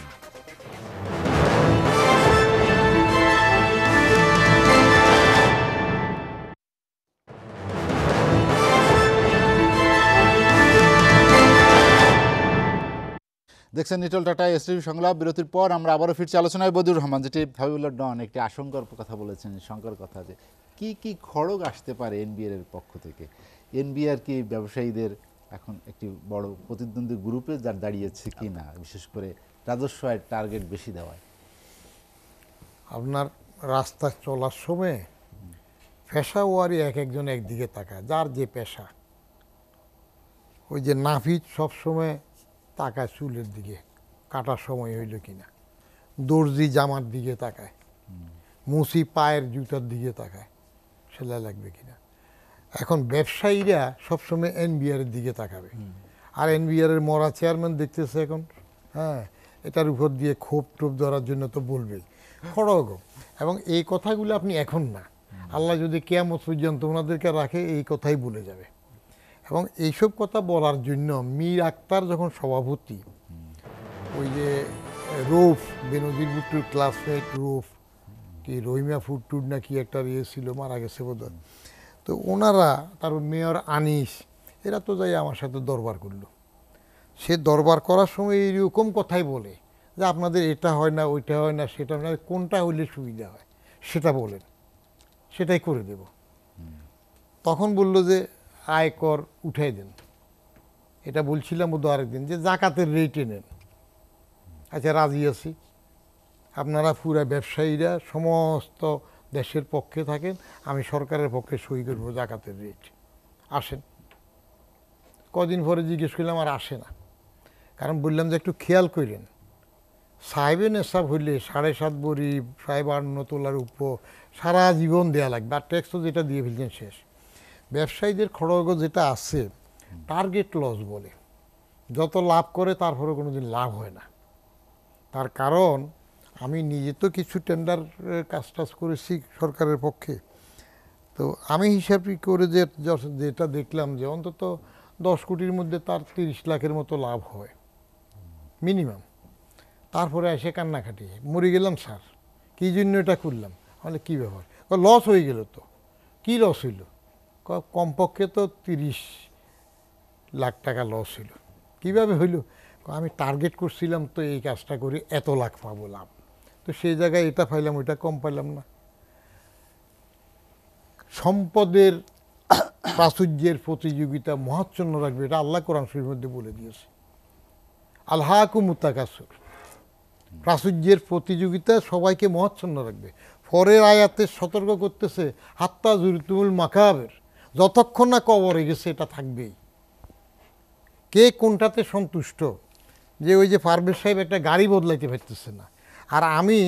দেখছেন নিটল টাটা এসটিভি সংলাপ বিরতির পর আমরা আবারও ফিরছি আলোচনায় বদুর রহমান যেটি হাবিবুল্লাহ ডন একটি আশঙ্কার কথা বলেছেন শঙ্কার কথা যে কি কি খড়গ আসতে পারে এনবিআর এর পক্ষ থেকে এনবিআর কি ব্যবসায়ীদের এখন একটি বড় প্রতিদ্বন্দ্বী গ্রুপে যার দাঁড়িয়েছে কি না বিশেষ করে রাজস্ব আয়ের টার্গেট বেশি দেওয়ায় আপনার রাস্তা চলার সময় পেশা ওয়ারি এক একজন একদিকে তাকায় যার যে পেশা ওই যে নাফিজ সবসময় তাকায় চুলের দিকে কাটার সময় হইল কিনা দর্জি জামার দিকে তাকায় মুসি পায়ের জুতার দিকে তাকায় সেলাই লাগবে কিনা এখন ব্যবসায়ীরা সবসময় এনবিআরের দিকে তাকাবে আর এনবিআরের মরা চেয়ারম্যান দেখতেছে এখন হ্যাঁ এটার উপর দিয়ে ক্ষোভ টোপ ধরার জন্য তো বলবেই খড়গ এবং এই কথাগুলো আপনি এখন না আল্লাহ যদি কেয়ামত পর্যন্ত ওনাদেরকে রাখে এই কথাই বলে যাবে এবং এইসব কথা বলার জন্য মীর আক্তার যখন সভাপতি ওই যে রৌফ বেনজির ভুট্টুর ক্লাসমেট রৌফ কি রহিমা ফুটটুর না কি একটা ইয়ে ছিল মারা গেছে বোধ তো ওনারা তারপর মেয়র আনিস এরা তো যাই আমার সাথে দরবার করলো সে দরবার করার সময় এইরকম কথাই বলে যে আপনাদের এটা হয় না ওইটা হয় না সেটা হয় না কোনটা হইলে সুবিধা হয় সেটা বলেন সেটাই করে দেব তখন বলল যে আয়কর উঠাই দেন এটা বলছিলাম তো আরেকদিন যে জাকাতের রেটে নেন আচ্ছা রাজি আছি আপনারা পুরা ব্যবসায়ীরা সমস্ত দেশের পক্ষে থাকেন আমি সরকারের পক্ষে সই করব জাকাতের রেট আসেন কদিন পরে জিজ্ঞেস করলাম আর আসে না কারণ বললাম যে একটু খেয়াল করেন সাহেবে নেশাব হইলে সাড়ে সাত বড়ি সাহেব আন্ন তোলার উপর সারা জীবন দেয়া লাগবে আর ট্যাক্সও যেটা দিয়ে ফেলছেন শেষ ব্যবসায়ীদের খড়গ যেটা আছে টার্গেট লস বলে যত লাভ করে তারপরে কোনো দিন লাভ হয় না তার কারণ আমি নিজে তো কিছু টেন্ডার কাজ টাজ করেছি সরকারের পক্ষে তো আমি হিসাব করে যে যেটা দেখলাম যে অন্তত দশ কোটির মধ্যে তার তিরিশ লাখের মতো লাভ হয় মিনিমাম তারপরে এসে কান্নাকাটি মরে গেলাম স্যার কী জন্য এটা করলাম আমাদের কী ব্যাপার লস হয়ে গেল তো কী লস হইলো কমপক্ষে তো তিরিশ লাখ টাকা লস হইল কীভাবে হইল আমি টার্গেট করছিলাম তো এই কাজটা করে এত লাখ পাবো লাভ তো সেই জায়গায় এটা পাইলাম ওইটা কম পাইলাম না সম্পদের প্রাচুর্যের প্রতিযোগিতা মহাচ্ছন্ন রাখবে এটা আল্লাহ কোরআন শরীর মধ্যে বলে দিয়েছে আল্লাহকু মুতাকাসুর প্রাচুর্যের প্রতিযোগিতা সবাইকে মহাচ্ছন্ন রাখবে পরের আয়াতে সতর্ক করতেছে হাত্তা জুরতুল মাকাবের যতক্ষণ না কবরে গেছে এটা থাকবেই কে কোনটাতে সন্তুষ্ট যে ওই যে পারভেজ সাহেব একটা গাড়ি বদলাইতে পারতেছে না আর আমি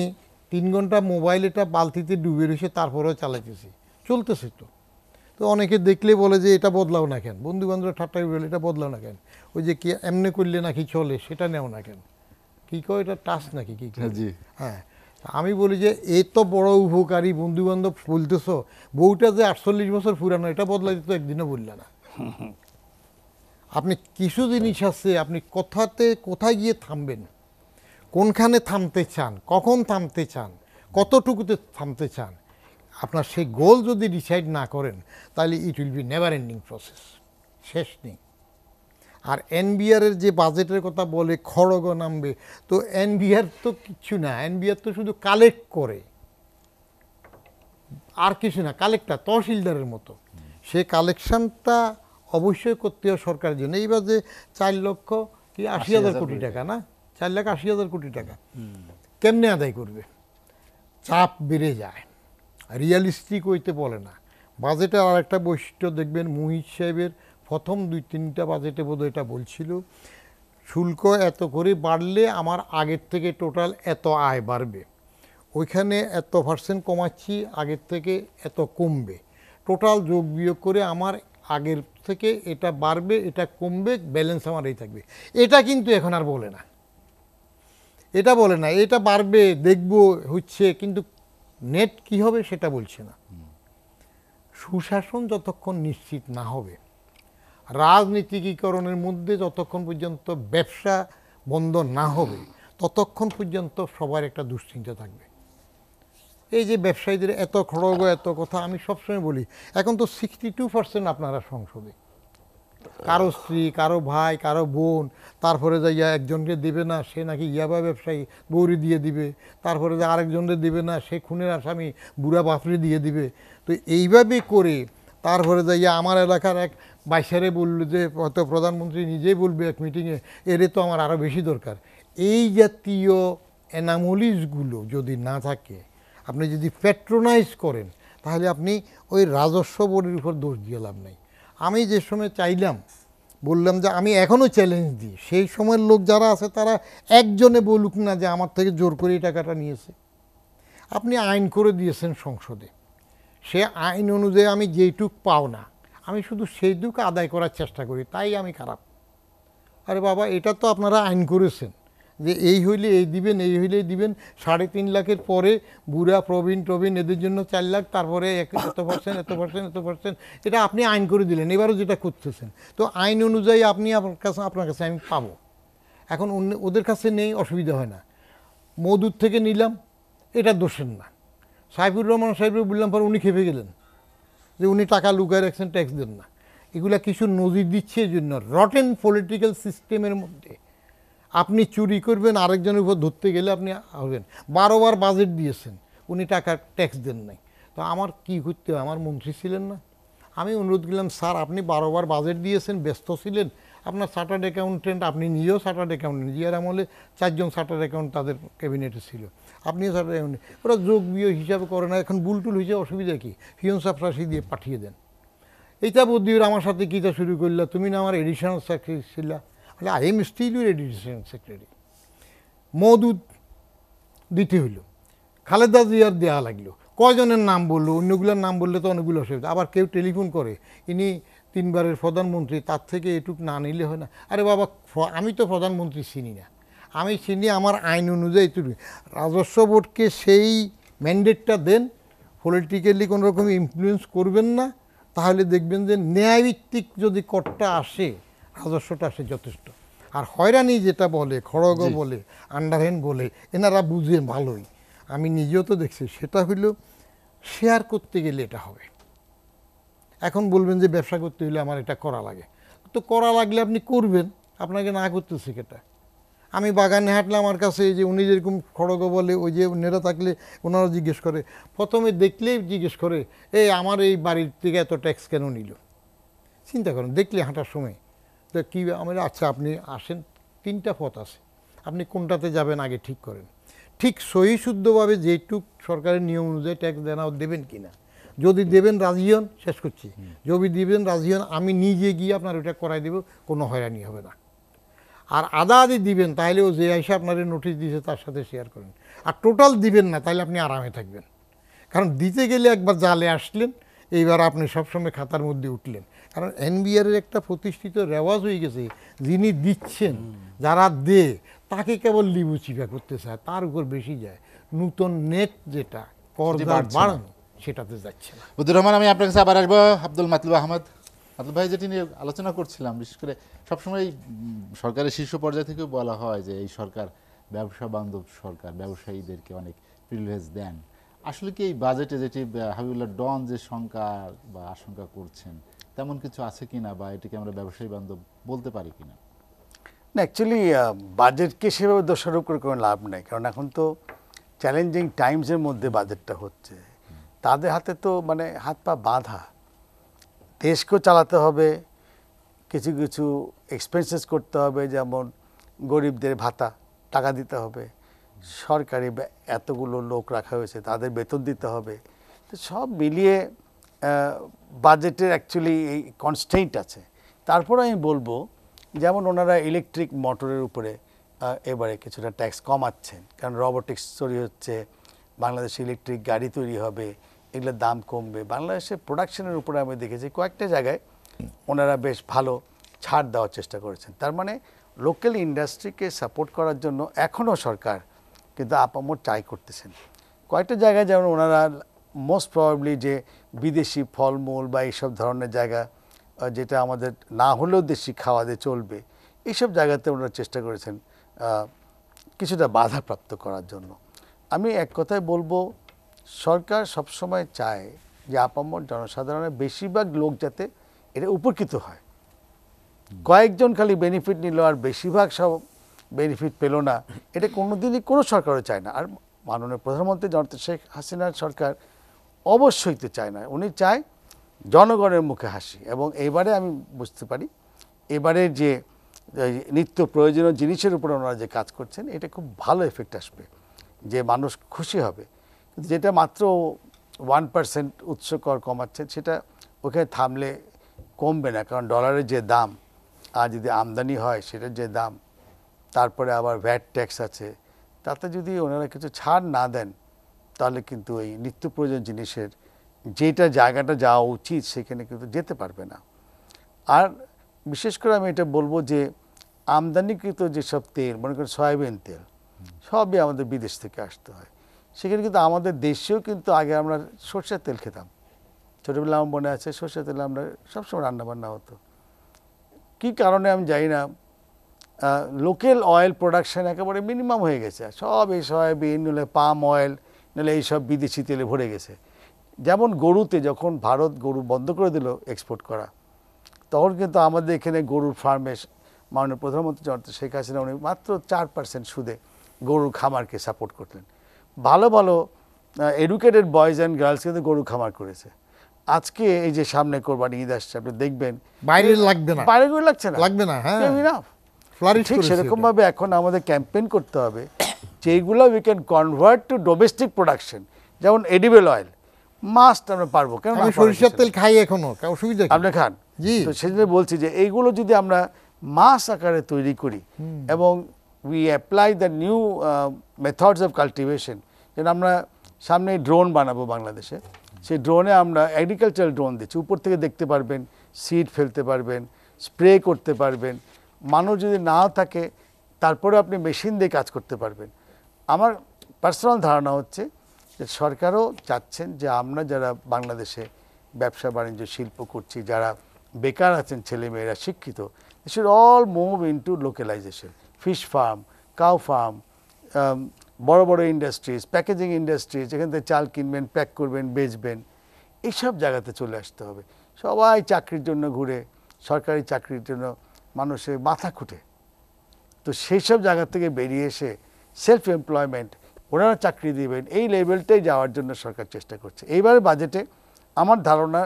তিন ঘন্টা মোবাইল এটা বালতিতে ডুবে রয়েছে তারপরেও চালাইতেছি চলতেছে তো তো অনেকে দেখলে বলে যে এটা বদলাও না কেন বন্ধু বান্ধব ঠাট্টা বলে এটা বদলাও না কেন ওই যে কি এমনি করলে নাকি চলে সেটা নেও না কেন কী কয় এটা টাচ নাকি কী হ্যাঁ আমি বলি যে এই তো বড় উপকারী বন্ধুবান্ধব বলতেছ বউটা যে আটচল্লিশ বছর পুরানো এটা বদলা তো একদিনও বললে না আপনি কিছু জিনিস আছে আপনি কোথাতে কোথায় গিয়ে থামবেন কোনখানে থামতে চান কখন থামতে চান কতটুকুতে থামতে চান আপনার সেই গোল যদি ডিসাইড না করেন তাহলে it will be never ending process শেষ নেই আর এনবিআরের যে বাজেটের কথা বলে খড়গ নামবে তো এনবিআর তো কিচ্ছু না এনবিআর তো শুধু কালেক্ট করে আর কিছু না কালেক্টটা তহসিলদারের মতো সে কালেকশনটা অবশ্যই করতে হয় সরকারের জন্য এইবার যে চার লক্ষ কি আশি হাজার কোটি টাকা না চার লাখ আশি হাজার কোটি টাকা কেমনে আদায় করবে চাপ বেড়ে যায় রিয়ালিস্টিক হইতে বলে না বাজেটের আর একটা বৈশিষ্ট্য দেখবেন মুহিত সাহেবের প্রথম দুই তিনটা বাজেটে বোধহয় এটা বলছিল শুল্ক এত করে বাড়লে আমার আগের থেকে টোটাল এত আয় বাড়বে ওইখানে এত পার্সেন্ট কমাচ্ছি আগের থেকে এত কমবে টোটাল যোগ বিয়োগ করে আমার আগের থেকে এটা বাড়বে এটা কমবে ব্যালেন্স আমার এই থাকবে এটা কিন্তু এখন আর বলে না এটা বলে না এটা বাড়বে দেখব হচ্ছে কিন্তু নেট কি হবে সেটা বলছে না সুশাসন যতক্ষণ নিশ্চিত না হবে রাজনীতিকীকরণের মধ্যে যতক্ষণ পর্যন্ত ব্যবসা বন্ধ না হবে ততক্ষণ পর্যন্ত সবার একটা দুশ্চিন্তা থাকবে এই যে ব্যবসায়ীদের এত খড়গ এত কথা আমি সবসময় বলি এখন তো সিক্সটি টু পার্সেন্ট আপনারা সংসদে কারো স্ত্রী কারো ভাই কারো বোন তারপরে যাইয়া একজনকে দেবে না সে নাকি ইয়াবা ব্যবসায়ী বৌরি দিয়ে দিবে তারপরে যে আরেকজনকে দেবে না সে খুনের আসামি বুড়া বাপড়ি দিয়ে দিবে তো এইভাবে করে তারপরে যাইয়া আমার এলাকার এক বাইশারে বলল যে হয়তো প্রধানমন্ত্রী নিজেই বলবে এক মিটিংয়ে এর তো আমার আরও বেশি দরকার এই জাতীয় অ্যানামোলিসগুলো যদি না থাকে আপনি যদি প্যাট্রোনাইজ করেন তাহলে আপনি ওই রাজস্ব বোর্ডের উপর দোষ দিয়ে লাভ নেই আমি যে সময় চাইলাম বললাম যে আমি এখনও চ্যালেঞ্জ দিই সেই সময়ের লোক যারা আছে তারা একজনে বলুক না যে আমার থেকে জোর করে এই টাকাটা নিয়েছে আপনি আইন করে দিয়েছেন সংসদে সে আইন অনুযায়ী আমি যেইটুক পাও না আমি শুধু সেই দুঃখ আদায় করার চেষ্টা করি তাই আমি খারাপ আরে বাবা এটা তো আপনারা আইন করেছেন যে এই হইলে এই দিবেন এই হইলে দিবেন সাড়ে তিন লাখের পরে বুড়া প্রবীণ টবীণ এদের জন্য চার লাখ তারপরে এক এত পার্সেন্ট এত পার্সেন্ট এত পার্সেন্ট এটা আপনি আইন করে দিলেন এবারও যেটা করতেছেন তো আইন অনুযায়ী আপনি আপনার কাছে আপনার কাছে আমি পাবো এখন অন্য ওদের কাছে নেই অসুবিধা হয় না মধুর থেকে নিলাম এটা দোষের না সাইফুর রহমান সাহেবের বললাম পর উনি খেপে গেলেন যে উনি টাকা লুকায় রাখছেন ট্যাক্স দেন না এগুলা কিছু নজির দিচ্ছে জন্য রটেন পলিটিক্যাল সিস্টেমের মধ্যে আপনি চুরি করবেন আরেকজনের উপর ধরতে গেলে আপনি হবেন বারোবার বাজেট দিয়েছেন উনি টাকা ট্যাক্স দেন নাই তো আমার কি করতে হবে আমার মন্ত্রী ছিলেন না আমি অনুরোধ করলাম স্যার আপনি বারোবার বাজেট দিয়েছেন ব্যস্ত ছিলেন আপনার চার্টার্ড অ্যাকাউন্টেন্ট আপনি নিজেও চার্টার্ড অ্যাকাউন্টেন্ট জিয়ার আমলে চারজন চার্টার্ড অ্যাকাউন্ট তাদের ক্যাবিনেটে ছিল আপনি ছাড়া ওরা যোগ বিয়োগ হিসাবে করে না এখন বুলটুল হয়েছে অসুবিধা কী হিউন সাফরাসি দিয়ে পাঠিয়ে দেন এইটা ওর আমার সাথে কীটা শুরু করলা তুমি না আমার এডিশনাল সেক্রেটারি ছিল I am still your additional secretary Moudud দিতে হইল খালেদা জিয়ার দেওয়া লাগলো কয়জনের নাম বললো অন্যগুলোর নাম বললে তো অনেকগুলো অসুবিধা আবার কেউ টেলিফোন করে ইনি তিনবারের প্রধানমন্ত্রী তার থেকে এটুক না নিলে হয় না আরে বাবা আমি তো প্রধানমন্ত্রী চিনি না আমি চিনি আমার আইন অনুযায়ী তুলি রাজস্ব বোর্ডকে সেই ম্যান্ডেটটা দেন পলিটিক্যালি কোনো রকম ইনফ্লুয়েন্স করবেন না তাহলে দেখবেন যে ন্যায়ভিত্তিক যদি করটা আসে রাজস্বটা আসে যথেষ্ট আর হয়রানি যেটা বলে খড়গ বলে আন্ডারহ্যান্ড বলে এনারা বুঝে ভালোই আমি নিজেও তো দেখছি সেটা হইল শেয়ার করতে গেলে এটা হবে এখন বলবেন যে ব্যবসা করতে হলে আমার এটা করা লাগে তো করা লাগলে আপনি করবেন আপনাকে না করতেছি এটা আমি বাগানে হাঁটলে আমার কাছে এই যে উনি যেরকম খড়গ বলে ওই যে নেড়া থাকলে ওনারা জিজ্ঞেস করে প্রথমে দেখলেই জিজ্ঞেস করে এই আমার এই বাড়ির থেকে এত ট্যাক্স কেন নিল চিন্তা করেন দেখলে হাঁটার সময় তো কী আমার আচ্ছা আপনি আসেন তিনটা পথ আছে আপনি কোনটাতে যাবেন আগে ঠিক করেন ঠিক সহি শুদ্ধভাবে যেটুক সরকারের নিয়ম অনুযায়ী ট্যাক্স দেনা দেবেন কি না যদি দেবেন রাজি হন শেষ করছি যদি দেবেন রাজি হন আমি নিজে গিয়ে আপনার ওটা করাই দেব কোনো হয়রানি হবে না আর আদা আদি দিবেন তাহলে ও যে এসে আপনার নোটিশ দিয়েছে তার সাথে শেয়ার করেন আর টোটাল দিবেন না তাহলে আপনি আরামে থাকবেন কারণ দিতে গেলে একবার জালে আসলেন এইবার আপনি সবসময় খাতার মধ্যে উঠলেন কারণ এনবিআরের একটা প্রতিষ্ঠিত রেওয়াজ হয়ে গেছে যিনি দিচ্ছেন যারা দে তাকে কেবল লিবু চিপা করতে চায় তার উপর বেশি যায় নূতন নেট যেটা কর বাড়ানো সেটাতে যাচ্ছে না বুদুর রহমান আমি আপনার কাছে আবার আসবো আব্দুল মাতলু আহমদ আদল ভাই যেটি নিয়ে আলোচনা করছিলাম বিশেষ করে সবসময় সরকারের শীর্ষ পর্যায় থেকে বলা হয় যে এই সরকার ব্যবসা বান্ধব সরকার ব্যবসায়ীদেরকে অনেক প্রিভিলেজ দেন আসলে কি এই বাজেটে যেটি হাবিবুল্লাহ ডন যে শঙ্কা বা আশঙ্কা করছেন তেমন কিছু আছে কিনা বা এটিকে আমরা ব্যবসায়ী বান্ধব বলতে পারি কিনা না অ্যাকচুয়ালি বাজেটকে সেভাবে দোষারোপ করে কোনো লাভ নেই কারণ এখন তো চ্যালেঞ্জিং টাইমসের মধ্যে বাজেটটা হচ্ছে তাদের হাতে তো মানে হাত পা বাঁধা দেশকেও চালাতে হবে কিছু কিছু এক্সপেন্সেস করতে হবে যেমন গরিবদের ভাতা টাকা দিতে হবে সরকারি এতগুলো লোক রাখা হয়েছে তাদের বেতন দিতে হবে তো সব মিলিয়ে বাজেটের অ্যাকচুয়ালি এই কনস্টেন্ট আছে তারপর আমি বলবো যেমন ওনারা ইলেকট্রিক মোটরের উপরে এবারে কিছুটা ট্যাক্স কমাচ্ছেন কারণ রবোটিক্স তৈরি হচ্ছে বাংলাদেশে ইলেকট্রিক গাড়ি তৈরি হবে এগুলোর দাম কমবে বাংলাদেশের প্রোডাকশনের উপরে আমি দেখেছি কয়েকটা জায়গায় ওনারা বেশ ভালো ছাড় দেওয়ার চেষ্টা করেছেন তার মানে লোকাল ইন্ডাস্ট্রিকে সাপোর্ট করার জন্য এখনও সরকার কিন্তু আপামর ট্রাই করতেছেন কয়েকটা জায়গায় যেমন ওনারা মোস্ট প্রবাবলি যে বিদেশি ফলমূল বা এইসব ধরনের জায়গা যেটা আমাদের না হলেও দেশি খাওয়াতে চলবে এইসব জায়গাতে ওনারা চেষ্টা করেছেন কিছুটা বাধাপ্রাপ্ত করার জন্য আমি এক কথায় বলবো সরকার সবসময় চায় যে আপামর জনসাধারণের বেশিরভাগ লোক যাতে এটা উপকৃত হয় কয়েকজন খালি বেনিফিট নিল আর বেশিরভাগ সব বেনিফিট পেল না এটা কোনোদিনই কোনো সরকারও চায় না আর মাননীয় প্রধানমন্ত্রী জনতা শেখ হাসিনার সরকার অবশ্যই তো চায় না উনি চায় জনগণের মুখে হাসি এবং এবারে আমি বুঝতে পারি এবারে যে নিত্য প্রয়োজনীয় জিনিসের উপরে ওনারা যে কাজ করছেন এটা খুব ভালো এফেক্ট আসবে যে মানুষ খুশি হবে কিন্তু যেটা মাত্র ওয়ান পার্সেন্ট উৎস কর কমাচ্ছে সেটা ওখানে থামলে কমবে না কারণ ডলারের যে দাম আর যদি আমদানি হয় সেটার যে দাম তারপরে আবার ভ্যাট ট্যাক্স আছে তাতে যদি ওনারা কিছু ছাড় না দেন তাহলে কিন্তু এই নিত্য প্রয়োজন জিনিসের যেটা জায়গাটা যাওয়া উচিত সেখানে কিন্তু যেতে পারবে না আর বিশেষ করে আমি এটা বলবো যে আমদানিকৃত যেসব তেল মনে করেন সয়াবিন তেল সবই আমাদের বিদেশ থেকে আসতে হয় সেখানে কিন্তু আমাদের দেশেও কিন্তু আগে আমরা সর্ষের তেল খেতাম ছোটোবেলা আমার মনে আছে সর্ষের তেলে আমরা সবসময় রান্নাবান্না হতো কি কারণে আমি জানি না লোকাল অয়েল প্রোডাকশান একেবারে মিনিমাম হয়ে গেছে সব এই সয়াবিন নলে পাম অয়েল নলে এইসব বিদেশি তেলে ভরে গেছে যেমন গরুতে যখন ভারত গরু বন্ধ করে দিল এক্সপোর্ট করা তখন কিন্তু আমাদের এখানে গরুর ফার্মে মাননীয় প্রধানমন্ত্রী শেখ হাসিনা উনি মাত্র চার পার্সেন্ট সুদে গরুর খামারকে সাপোর্ট করলেন ভালো ভালো এডুকেটেড বয়েজ অ্যান্ড গার্লস কিন্তু গরু খামার করেছে আজকে এই যে সামনে কোরবানি ঈদ আসছে আপনি দেখবেন বাইরে লাগবে না বাইরে গরু লাগছে না লাগবে না হ্যাঁ ঠিক সেরকমভাবে এখন আমাদের ক্যাম্পেইন করতে হবে যেইগুলো we can convert to domestic production যেমন এডিবেল অয়েল মাস্ট আমরা পারবো কেন সরিষার তেল খাই এখনো অসুবিধা আপনি খান জি তো সেজন্য বলছি যে এইগুলো যদি আমরা মাস আকারে তৈরি করি এবং we apply the new uh, methods of cultivation যেমন আমরা সামনে ড্রোন বানাবো বাংলাদেশে সেই ড্রোনে আমরা অ্যাগ্রিকালচার ড্রোন দিচ্ছি উপর থেকে দেখতে পারবেন সিড ফেলতে পারবেন স্প্রে করতে পারবেন মানুষ যদি না থাকে তারপরে আপনি মেশিন দিয়ে কাজ করতে পারবেন আমার পার্সোনাল ধারণা হচ্ছে যে সরকারও চাচ্ছেন যে আমরা যারা বাংলাদেশে ব্যবসা বাণিজ্য শিল্প করছি যারা বেকার আছেন ছেলেমেয়েরা শিক্ষিত should all move into localization fish farm cow farm বড় বড় ইন্ডাস্ট্রিজ প্যাকেজিং ইন্ডাস্ট্রিজ এখান থেকে চাল কিনবেন প্যাক করবেন বেচবেন এইসব জায়গাতে চলে আসতে হবে সবাই চাকরির জন্য ঘুরে সরকারি চাকরির জন্য মানুষের মাথা খুঁটে তো সেই সব জায়গা থেকে বেরিয়ে এসে সেলফ এমপ্লয়মেন্ট ওনারা চাকরি দিবেন এই লেভেলটাই যাওয়ার জন্য সরকার চেষ্টা করছে এইবার বাজেটে আমার ধারণা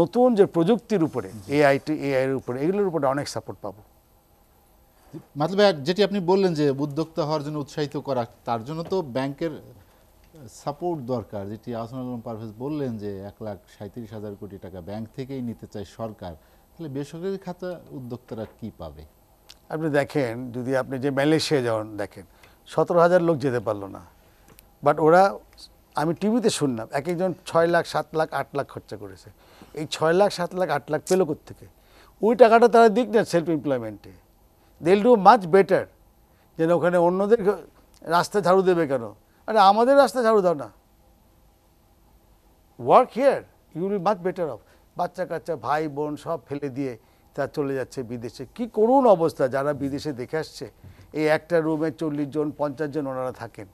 নতুন যে প্রযুক্তির উপরে এআইটি এআইয়ের উপরে এগুলোর উপরে অনেক সাপোর্ট পাবো মাতলব যেটি আপনি বললেন যে উদ্যোক্তা হওয়ার জন্য উৎসাহিত করা তার জন্য তো ব্যাংকের সাপোর্ট দরকার যেটি আহসান আলম পারভেজ বললেন যে এক লাখ সাঁত্রিশ হাজার কোটি টাকা ব্যাংক থেকেই নিতে চায় সরকার তাহলে বেসরকারি খাতা উদ্যোক্তারা কি পাবে আপনি দেখেন যদি আপনি যে মালয়েশিয়া যাওয়ান দেখেন সতেরো হাজার লোক যেতে পারলো না বাট ওরা আমি টিভিতে শুনলাম এক একজন ছয় লাখ সাত লাখ আট লাখ খরচা করেছে এই ছয় লাখ সাত লাখ আট লাখ পেল থেকে ওই টাকাটা তারা দিক না সেলফ এমপ্লয়মেন্টে দে ডু মাচ বেটার যেন ওখানে অন্যদের রাস্তা ঝাড়ু দেবে কেন আরে আমাদের রাস্তা ঝাড়ু দাও না work here you will much better off বাচ্চা কাচ্চা ভাই বোন সব ফেলে দিয়ে তা চলে যাচ্ছে বিদেশে কি করুন অবস্থা যারা বিদেশে দেখে আসছে এই একটা রুমে চল্লিশ জন পঞ্চাশ জন ওনারা থাকেন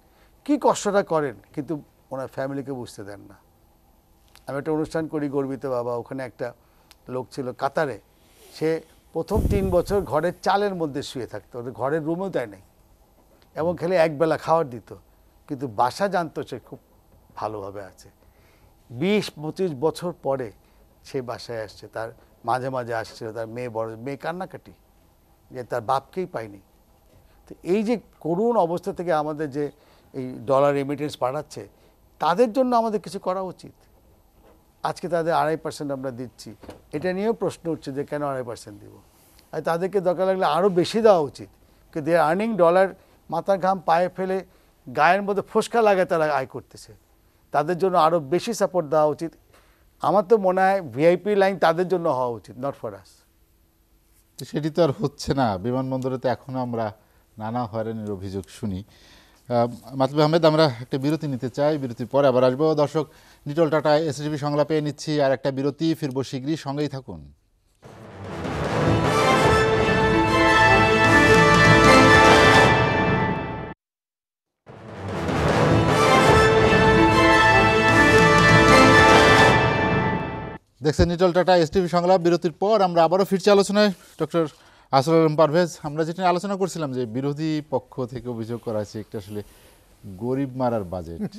কি কষ্টটা করেন কিন্তু ওনার ফ্যামিলিকে বুঝতে দেন না আমি একটা অনুষ্ঠান করি গর্বিত বাবা ওখানে একটা লোক ছিল কাতারে সে প্রথম তিন বছর ঘরের চালের মধ্যে শুয়ে থাকতো ওদের ঘরের রুমও দেয় নাই এবং খেলে একবেলা খাওয়ার দিত কিন্তু বাসা জানতো সে খুব ভালোভাবে আছে বিশ পঁচিশ বছর পরে সে বাসায় আসছে তার মাঝে মাঝে আসছে তার মেয়ে বড় মেয়ে কান্নাকাটি যে তার বাপকেই পায়নি তো এই যে করুণ অবস্থা থেকে আমাদের যে এই ডলার রেমিটেন্স পাঠাচ্ছে তাদের জন্য আমাদের কিছু করা উচিত আজকে তাদের আড়াই পার্সেন্ট আমরা দিচ্ছি এটা নিয়েও প্রশ্ন উঠছে যে কেন আড়াই পার্সেন্ট দিব আর তাদেরকে দরকার লাগলে আরও বেশি দেওয়া উচিত কিন্তু দে আর্নিং ডলার মাথার ঘাম পায়ে ফেলে গায়ের মধ্যে ফোসকা লাগায় তারা আয় করতেছে তাদের জন্য আরও বেশি সাপোর্ট দেওয়া উচিত আমার তো মনে হয় ভিআইপি লাইন তাদের জন্য হওয়া উচিত নট ফর আস সেটি তো আর হচ্ছে না বিমানবন্দরে তো এখনও আমরা নানা হয়রানির অভিযোগ শুনি মাতলু আহমেদ আমরা একটা বিরতি নিতে চাই বিরতির পরে আবার আসবো দর্শক নিটল টাটা এসএসবি সংলাপে নিচ্ছি আর একটা বিরতি ফিরবো শীঘ্রই সঙ্গেই থাকুন দেখছেন নিটল টাটা এস টিভি সংলাপ বিরতির পর আমরা আবারও ফিরছি আলোচনায় ডক্টর আসলে পারভেজ আমরা যেটা আলোচনা করছিলাম যে বিরোধী পক্ষ থেকে অভিযোগ করা হয়েছে একটা আসলে গরিব মারার বাজেট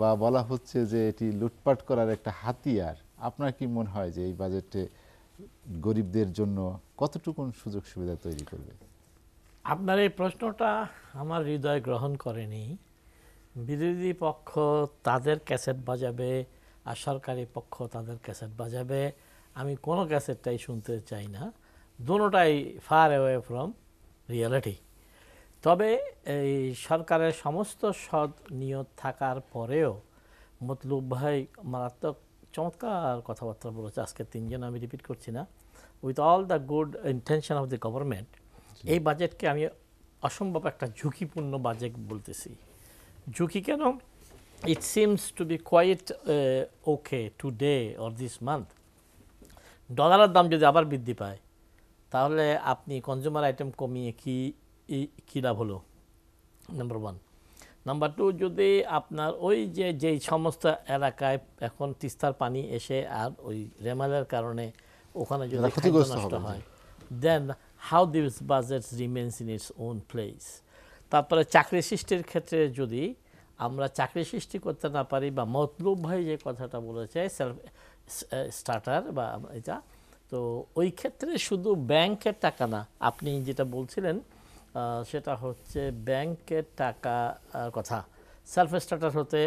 বা বলা হচ্ছে যে এটি লুটপাট করার একটা হাতিয়ার আপনার কি মনে হয় যে এই বাজেটে গরিবদের জন্য কতটুকু সুযোগ সুবিধা তৈরি করবে আপনার এই প্রশ্নটা আমার হৃদয় গ্রহণ করেনি বিরোধী পক্ষ তাদের ক্যাসেট বাজাবে আর সরকারি পক্ষ তাদের ক্যাসেট বাজাবে আমি কোনো ক্যাসেটটাই শুনতে চাই না দুটাই ফার অ্যাওয়ে ফ্রম রিয়ালিটি তবে এই সরকারের সমস্ত সদ নিয়ত থাকার পরেও মতলুব ভাই মারাত্মক চমৎকার কথাবার্তা বলেছে আজকে তিনজন আমি রিপিট করছি না with all the good intention of the government এই বাজেটকে আমি অসম্ভব একটা ঝুঁকিপূর্ণ বাজেট বলতেছি ঝুঁকি কেন it seems to be quite okay today or this month ডলারের দাম যদি আবার বৃদ্ধি পায় তাহলে আপনি কনজিউমার আইটেম কমিয়ে কি কী লাভ হলো নাম্বার ওয়ান নাম্বার টু যদি আপনার ওই যে যেই সমস্ত এলাকায় এখন তিস্তার পানি এসে আর ওই রেমালের কারণে ওখানে যদি নষ্ট হয় then how this budget remains in its own place তারপরে চাকরি সৃষ্টির ক্ষেত্রে যদি আমরা চাকরি সৃষ্টি করতে না পারি বা মতলুব ভাই যে কথাটা বলেছে সেলফ স্টার্টার বা এটা তো ওই ক্ষেত্রে শুধু ব্যাংকের টাকা না আপনি যেটা বলছিলেন সেটা হচ্ছে ব্যাংকের টাকা কথা সেলফ স্টার্টার হতে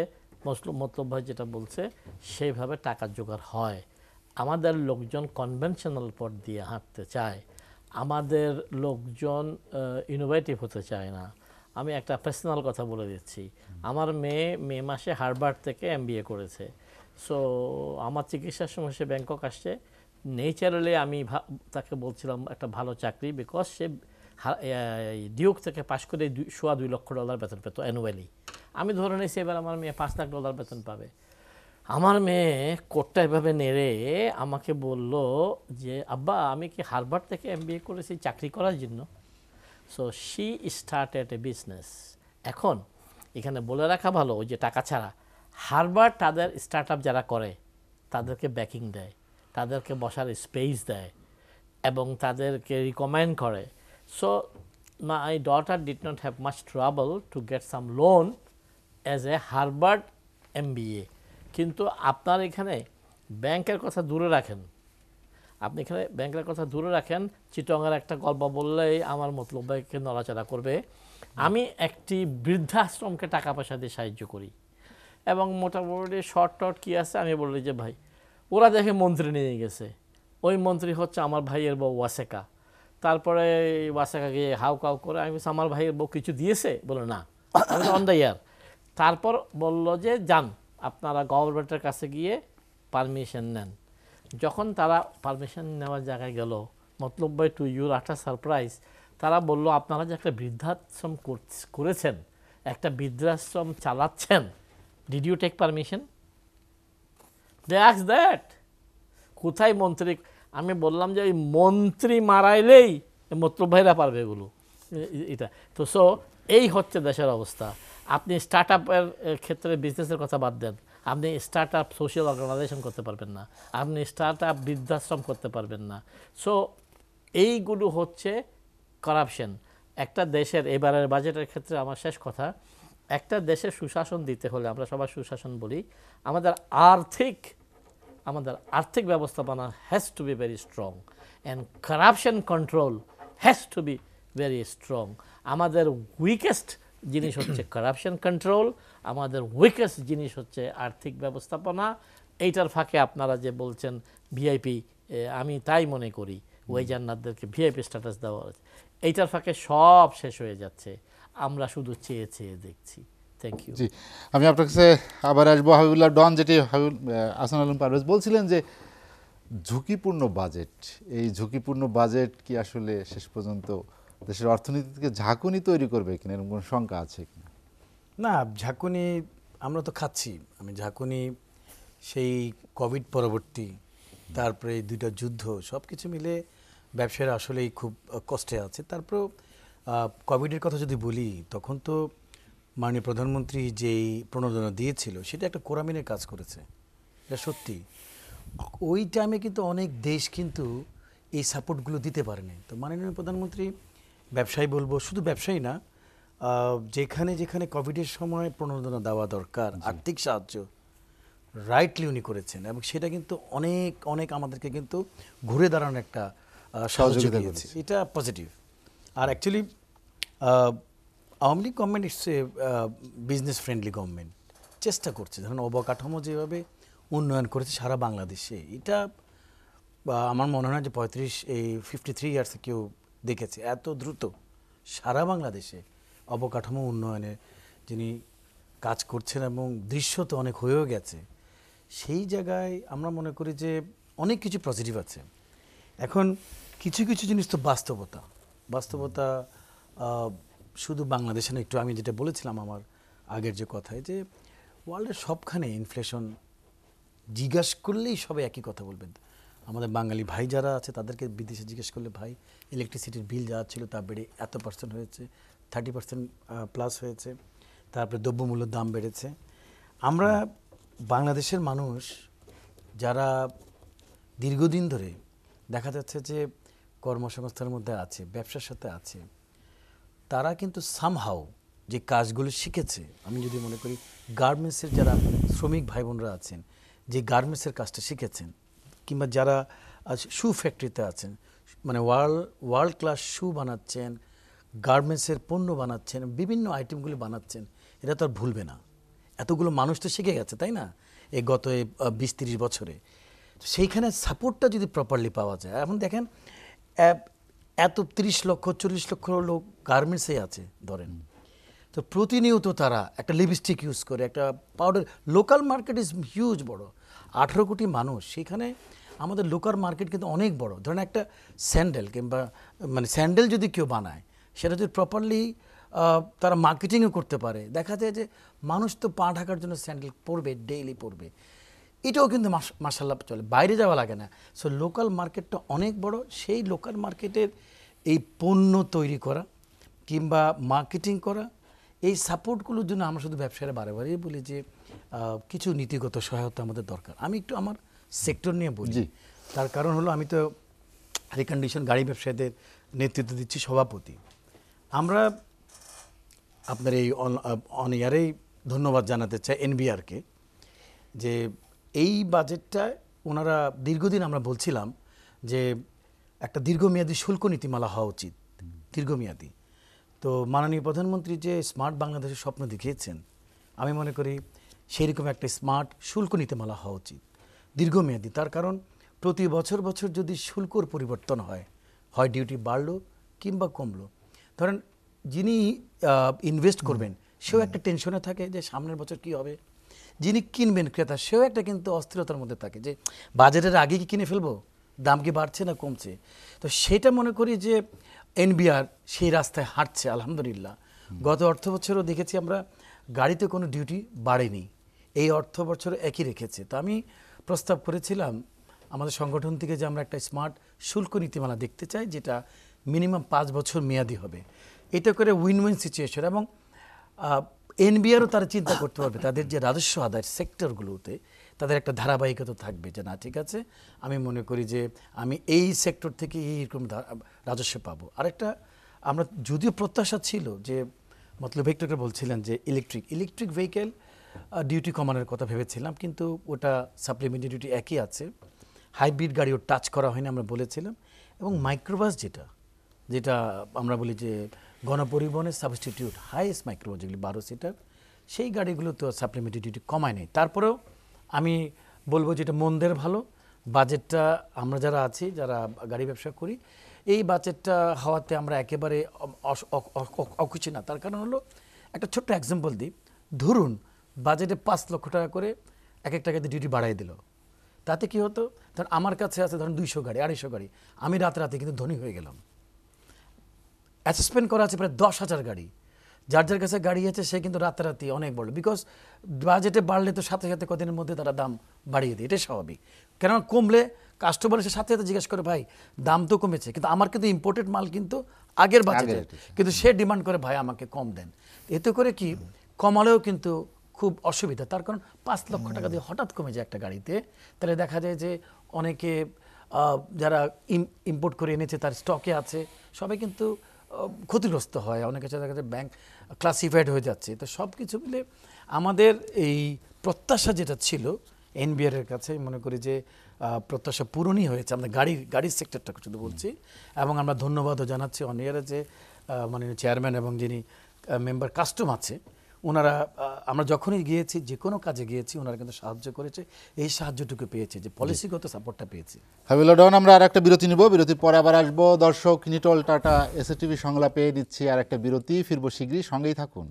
মতলব ভাই যেটা বলছে সেইভাবে টাকা জোগাড় হয় আমাদের লোকজন কনভেনশনাল পথ দিয়ে হাঁটতে চায় আমাদের লোকজন ইনোভেটিভ হতে চায় না আমি একটা পার্সোনাল কথা বলে দিচ্ছি আমার মেয়ে মে মাসে হারবার থেকে এম করেছে সো আমার চিকিৎসার সময় সে ব্যাংকক আসছে নেচারালি আমি তাকে বলছিলাম একটা ভালো চাকরি বিকজ সে ডিউক থেকে পাশ করে সোয়া দুই লক্ষ ডলার বেতন পেত অ্যানুয়ালি আমি ধরে নিয়েছি এবার আমার মেয়ে পাঁচ লাখ ডলার বেতন পাবে আমার মেয়ে কোটটা এভাবে নেড়ে আমাকে বলল যে আব্বা আমি কি হারবার থেকে এম করেছি চাকরি করার জন্য so she start at a business এখন এখানে বলে রাখা ভালো ওই যে টাকা ছাড়া হারবার তাদের স্টার্ট যারা করে তাদেরকে ব্যাকিং দেয় তাদেরকে বসার স্পেস দেয় এবং তাদেরকে রিকমেন্ড করে so my daughter did not have much travel to get some loan as a Harvard M কিন্তু আপনার এখানে ব্যাংকের কথা দূরে রাখেন আপনি এখানে ব্যাংকের কথা দূরে রাখেন চিটংয়ের একটা গল্প বললেই আমার মতলবকে নড়াচড়া করবে আমি একটি বৃদ্ধাশ্রমকে টাকা পয়সা দিয়ে সাহায্য করি এবং মোটামুটি শর্ট টট কী আছে আমি বলি যে ভাই ওরা দেখে মন্ত্রী নিয়ে গেছে ওই মন্ত্রী হচ্ছে আমার ভাইয়ের বউ ওয়াসেকা তারপরে ওয়াসেকা গিয়ে হাউ কাউ করে আমি আমার ভাইয়ের বউ কিছু দিয়েছে বলে না অন দ্য ইয়ার তারপর বলল যে যান আপনারা গভর্নমেন্টের কাছে গিয়ে পারমিশন নেন যখন তারা পারমিশন নেওয়ার জায়গায় গেল মতলব by to your utter surprise তারা বলল আপনারা যে একটা বৃদ্ধাশ্রম করছে করেছেন একটা বৃদ্ধাশ্রম চালাচ্ছেন did you take permission they that কোথায় মন্ত্রী আমি বললাম যে ওই মন্ত্রী মারাইলেই মত্র ভাইরা পারবে এগুলো এটা তো সো এই হচ্ছে দেশের অবস্থা আপনি স্টার্ট আপের ক্ষেত্রে বিজনেসের কথা বাদ দেন আপনি স্টার্ট আপ সোশ্যাল অর্গানাইজেশন করতে পারবেন না আপনি স্টার্ট আপ বৃদ্ধাশ্রম করতে পারবেন না সো এইগুলো হচ্ছে করাপশন একটা দেশের এবারের বাজেটের ক্ষেত্রে আমার শেষ কথা একটা দেশের সুশাসন দিতে হলে আমরা সবাই সুশাসন বলি আমাদের আর্থিক আমাদের আর্থিক ব্যবস্থাপনা has to be very strong and corruption control has to be very strong আমাদের উইকেস্ট জিনিস হচ্ছে কারাপশন কন্ট্রোল আমাদের উইকেস্ট জিনিস হচ্ছে আর্থিক ব্যবস্থাপনা এইটার ফাঁকে আপনারা যে বলছেন ভিআইপি আমি তাই মনে করি ওই জান্নাতদেরকে ভিআইপি স্ট্যাটাস দেওয়া হয়েছে এইটার ফাঁকে সব শেষ হয়ে যাচ্ছে আমরা শুধু চেয়ে চেয়ে দেখছি থ্যাংক ইউ জি আমি আপনার কাছে আবার আসবো হাবিবুল্লাহ ডন যেটি আসান আলম পারভেজ বলছিলেন যে ঝুঁকিপূর্ণ বাজেট এই ঝুঁকিপূর্ণ বাজেট কি আসলে শেষ পর্যন্ত দেশের অর্থনীতিকে ঝাঁকুনি তৈরি করবে কিনা এরকম কোনো শঙ্কা আছে কিনা না ঝাঁকুনি আমরা তো খাচ্ছি আমি ঝাঁকুনি সেই কোভিড পরবর্তী তারপরে দুইটা যুদ্ধ সব কিছু মিলে ব্যবসায়ীরা আসলেই খুব কষ্টে আছে তারপরেও কোভিডের কথা যদি বলি তখন তো মাননীয় প্রধানমন্ত্রী যেই প্রণোদনা দিয়েছিল সেটা একটা কোরামিনের কাজ করেছে এটা সত্যি ওই টাইমে কিন্তু অনেক দেশ কিন্তু এই সাপোর্টগুলো দিতে পারেনি তো মাননীয় প্রধানমন্ত্রী ব্যবসায়ী বলবো শুধু ব্যবসায়ী না যেখানে যেখানে কোভিডের সময় প্রণোদনা দেওয়া দরকার আর্থিক সাহায্য রাইটলি উনি করেছেন এবং সেটা কিন্তু অনেক অনেক আমাদেরকে কিন্তু ঘুরে দাঁড়ানোর একটা সাহায্য দিয়েছে এটা পজিটিভ আর actually Awami League government its a business friendly government চেষ্টা করছে ধরুন অবকাঠামো যেভাবে উন্নয়ন করেছে সারা বাংলাদেশে এটা আমার মনে হয় যে পঁয়ত্রিশ এই ফিফটি থ্রি ইয়ার্সে কেউ দেখেছে এত দ্রুত সারা বাংলাদেশে অবকাঠামো উন্নয়নে যিনি কাজ করছেন এবং দৃশ্য তো অনেক হয়েও গেছে সেই জায়গায় আমরা মনে করি যে অনেক কিছু পজিটিভ আছে এখন কিছু কিছু জিনিস তো বাস্তবতা বাস্তবতা শুধু বাংলাদেশে না একটু আমি যেটা বলেছিলাম আমার আগের যে কথায় যে ওয়ার্ল্ডের সবখানে ইনফ্লেশন জিজ্ঞাসা করলেই সবাই একই কথা বলবেন আমাদের বাঙালি ভাই যারা আছে তাদেরকে বিদেশে জিজ্ঞেস করলে ভাই ইলেকট্রিসিটির বিল যা ছিল তা বেড়ে এত পার্সেন্ট হয়েছে থার্টি পার্সেন্ট প্লাস হয়েছে তারপরে দ্রব্যমূল্যের দাম বেড়েছে আমরা বাংলাদেশের মানুষ যারা দীর্ঘদিন ধরে দেখা যাচ্ছে যে কর্মসংস্থার মধ্যে আছে ব্যবসার সাথে আছে তারা কিন্তু সামহাও যে কাজগুলো শিখেছে আমি যদি মনে করি গার্মেন্টসের যারা শ্রমিক ভাই বোনরা আছেন যে গার্মেন্টসের কাজটা শিখেছেন কিংবা যারা শু ফ্যাক্টরিতে আছেন মানে ওয়ার্ল্ড ওয়ার্ল্ড ক্লাস শু বানাচ্ছেন গার্মেন্টসের পণ্য বানাচ্ছেন বিভিন্ন আইটেমগুলি বানাচ্ছেন এটা তো আর ভুলবে না এতগুলো মানুষ তো শিখে গেছে তাই না এই গত বিশ তিরিশ বছরে সেইখানে সাপোর্টটা যদি প্রপারলি পাওয়া যায় এখন দেখেন এত তিরিশ লক্ষ চল্লিশ লক্ষ লোক গার্মেন্টসে আছে ধরেন তো প্রতিনিয়ত তারা একটা লিপস্টিক ইউজ করে একটা powder local market is huge বড় আঠেরো কোটি মানুষ সেখানে আমাদের লোকাল মার্কেট কিন্তু অনেক বড় ধরেন একটা স্যান্ডেল কিংবা মানে স্যান্ডেল যদি কেউ বানায় সেটা যদি প্রপারলি তারা মার্কেটিংও করতে পারে দেখা যায় যে মানুষ তো পা ঢাকার জন্য স্যান্ডেল পরবে ডেইলি পরবে এটাও কিন্তু মার্শাল্লাহ চলে বাইরে যাওয়া লাগে না সো লোকাল মার্কেটটা অনেক বড় সেই লোকাল মার্কেটের এই পণ্য তৈরি করা কিংবা মার্কেটিং করা এই সাপোর্টগুলোর জন্য আমরা শুধু ব্যবসায়ীরা বারেবারই বলি যে কিছু নীতিগত সহায়তা আমাদের দরকার আমি একটু আমার সেক্টর নিয়ে বলছি তার কারণ হলো আমি তো রিকন্ডিশন গাড়ি ব্যবসায়ীদের নেতৃত্ব দিচ্ছি সভাপতি আমরা আপনার এই অন ইয়ারেই ধন্যবাদ জানাতে চাই এনবিআরকে যে এই বাজেটটায় ওনারা দীর্ঘদিন আমরা বলছিলাম যে একটা দীর্ঘমেয়াদী শুল্ক নীতিমালা হওয়া উচিত দীর্ঘমেয়াদী তো মাননীয় প্রধানমন্ত্রী যে স্মার্ট বাংলাদেশের স্বপ্ন দেখিয়েছেন আমি মনে করি সেরকম একটা স্মার্ট শুল্ক নীতিমালা হওয়া উচিত দীর্ঘমেয়াদী তার কারণ প্রতি বছর বছর যদি শুল্কর পরিবর্তন হয় হয় ডিউটি বাড়লো কিংবা কমলো ধরেন যিনি ইনভেস্ট করবেন সেও একটা টেনশনে থাকে যে সামনের বছর কি হবে যিনি কিনবেন ক্রেতা সেও একটা কিন্তু অস্থিরতার মধ্যে থাকে যে বাজারের আগে কি কিনে ফেলবো দাম কি বাড়ছে না কমছে তো সেটা মনে করি যে এনবিআর সেই রাস্তায় হাঁটছে আলহামদুলিল্লাহ গত অর্থ বছরও দেখেছি আমরা গাড়িতে কোনো ডিউটি বাড়েনি এই অর্থ বছর একই রেখেছে তো আমি প্রস্তাব করেছিলাম আমাদের সংগঠন থেকে যে আমরা একটা স্মার্ট শুল্ক নীতিমালা দেখতে চাই যেটা মিনিমাম পাঁচ বছর মেয়াদি হবে এটা করে উইন উইন সিচুয়েশন এবং এনবিআরও তারা চিন্তা করতে পারবে তাদের যে রাজস্ব আদায়ের সেক্টরগুলোতে তাদের একটা ধারাবাহিকতা থাকবে যে না ঠিক আছে আমি মনে করি যে আমি এই সেক্টর থেকে এইরকম রাজস্ব পাবো আরেকটা আমরা যদিও প্রত্যাশা ছিল যে মতলব ভেক্টরকে বলছিলেন যে ইলেকট্রিক ইলেকট্রিক ভেহিকেল ডিউটি কমানোর কথা ভেবেছিলাম কিন্তু ওটা সাপ্লিমেন্টারি ডিউটি একই আছে হাইব্রিড গাড়িও টাচ করা হয়নি আমরা বলেছিলাম এবং মাইক্রোবাস যেটা যেটা আমরা বলি যে গণপরিবহনের সাবস্টিটিউট হাইয়েস্ট মাইক্রো যেগুলি বারো সিটার সেই গাড়িগুলো তো সাপ্লিমেন্টারি ডিউটি কমায় নেই তারপরেও আমি বলবো যে এটা মন্দের ভালো বাজেটটা আমরা যারা আছি যারা গাড়ি ব্যবসা করি এই বাজেটটা হওয়াতে আমরা একেবারে অখুচি না তার কারণ হলো একটা ছোট্ট এক্সাম্পল দিই ধরুন বাজেটে পাঁচ লক্ষ টাকা করে এক এক টাকাতে ডিউটি বাড়াই দিল তাতে কি হতো ধর আমার কাছে আছে ধরুন দুইশো গাড়ি আড়াইশো গাড়ি আমি রাতে রাতে কিন্তু ধনী হয়ে গেলাম অ্যাসেসমেন্ট করা আছে প্রায় দশ হাজার গাড়ি যার যার কাছে গাড়ি আছে সে কিন্তু রাতারাতি অনেক বড় বিকজ বাজেটে বাড়লে তো সাথে সাথে কদিনের মধ্যে তারা দাম বাড়িয়ে দেয় এটাই স্বাভাবিক কেননা কমলে কাস্টমার এসে সাথে সাথে জিজ্ঞেস করে ভাই দাম তো কমেছে কিন্তু আমার কিন্তু ইম্পোর্টেড মাল কিন্তু আগের বাজেটে কিন্তু সে ডিমান্ড করে ভাই আমাকে কম দেন এতে করে কি কমালেও কিন্তু খুব অসুবিধা তার কারণ পাঁচ লক্ষ টাকা দিয়ে হঠাৎ কমে যায় একটা গাড়িতে তাহলে দেখা যায় যে অনেকে যারা ইম্পোর্ট করে এনেছে তার স্টকে আছে সবাই কিন্তু ক্ষতিগ্রস্ত হয় অনেক ক্ষেত্রে দেখা যায় ব্যাংক ক্লাসিফাইড হয়ে যাচ্ছে তো সব কিছু মিলে আমাদের এই প্রত্যাশা যেটা ছিল এনবিআরের কাছে মনে করি যে প্রত্যাশা পূরণই হয়েছে আমরা গাড়ির গাড়ির সেক্টরটা শুধু বলছি এবং আমরা ধন্যবাদও জানাচ্ছি অনিয়ারে যে মাননীয় চেয়ারম্যান এবং যিনি মেম্বার কাস্টম আছে ওনারা আমরা যখনই গিয়েছি যে কোনো কাজে গিয়েছি ওনারা কিন্তু সাহায্য করেছে এই সাহায্যটুকু পেয়েছে যে পলিসিগত সাপোর্টটা পেয়েছি হাবিল ডন আমরা আর একটা বিরতি নিব বিরতির পরে আবার আসবো দর্শক নিটল টাটা এসএটিভি সংলাপে নিচ্ছি আর একটা বিরতি ফিরবো শীঘ্রই সঙ্গেই থাকুন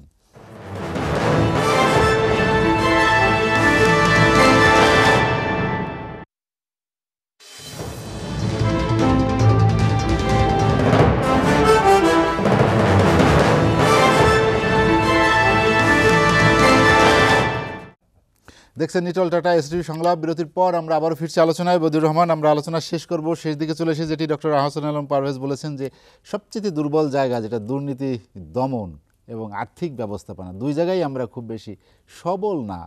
দেখছেন নিটল টাটা এসটিভি সংলাপ বিরতির পর আমরা আবারও ফিরছি আলোচনায় বদুর রহমান আমরা আলোচনা শেষ করব শেষ দিকে চলে এসে যেটি ডক্টর আহসান আলম পারভেজ বলেছেন যে সবচেয়ে দুর্বল জায়গা যেটা দুর্নীতি দমন এবং আর্থিক ব্যবস্থাপনা দুই জায়গায় আমরা খুব বেশি সবল না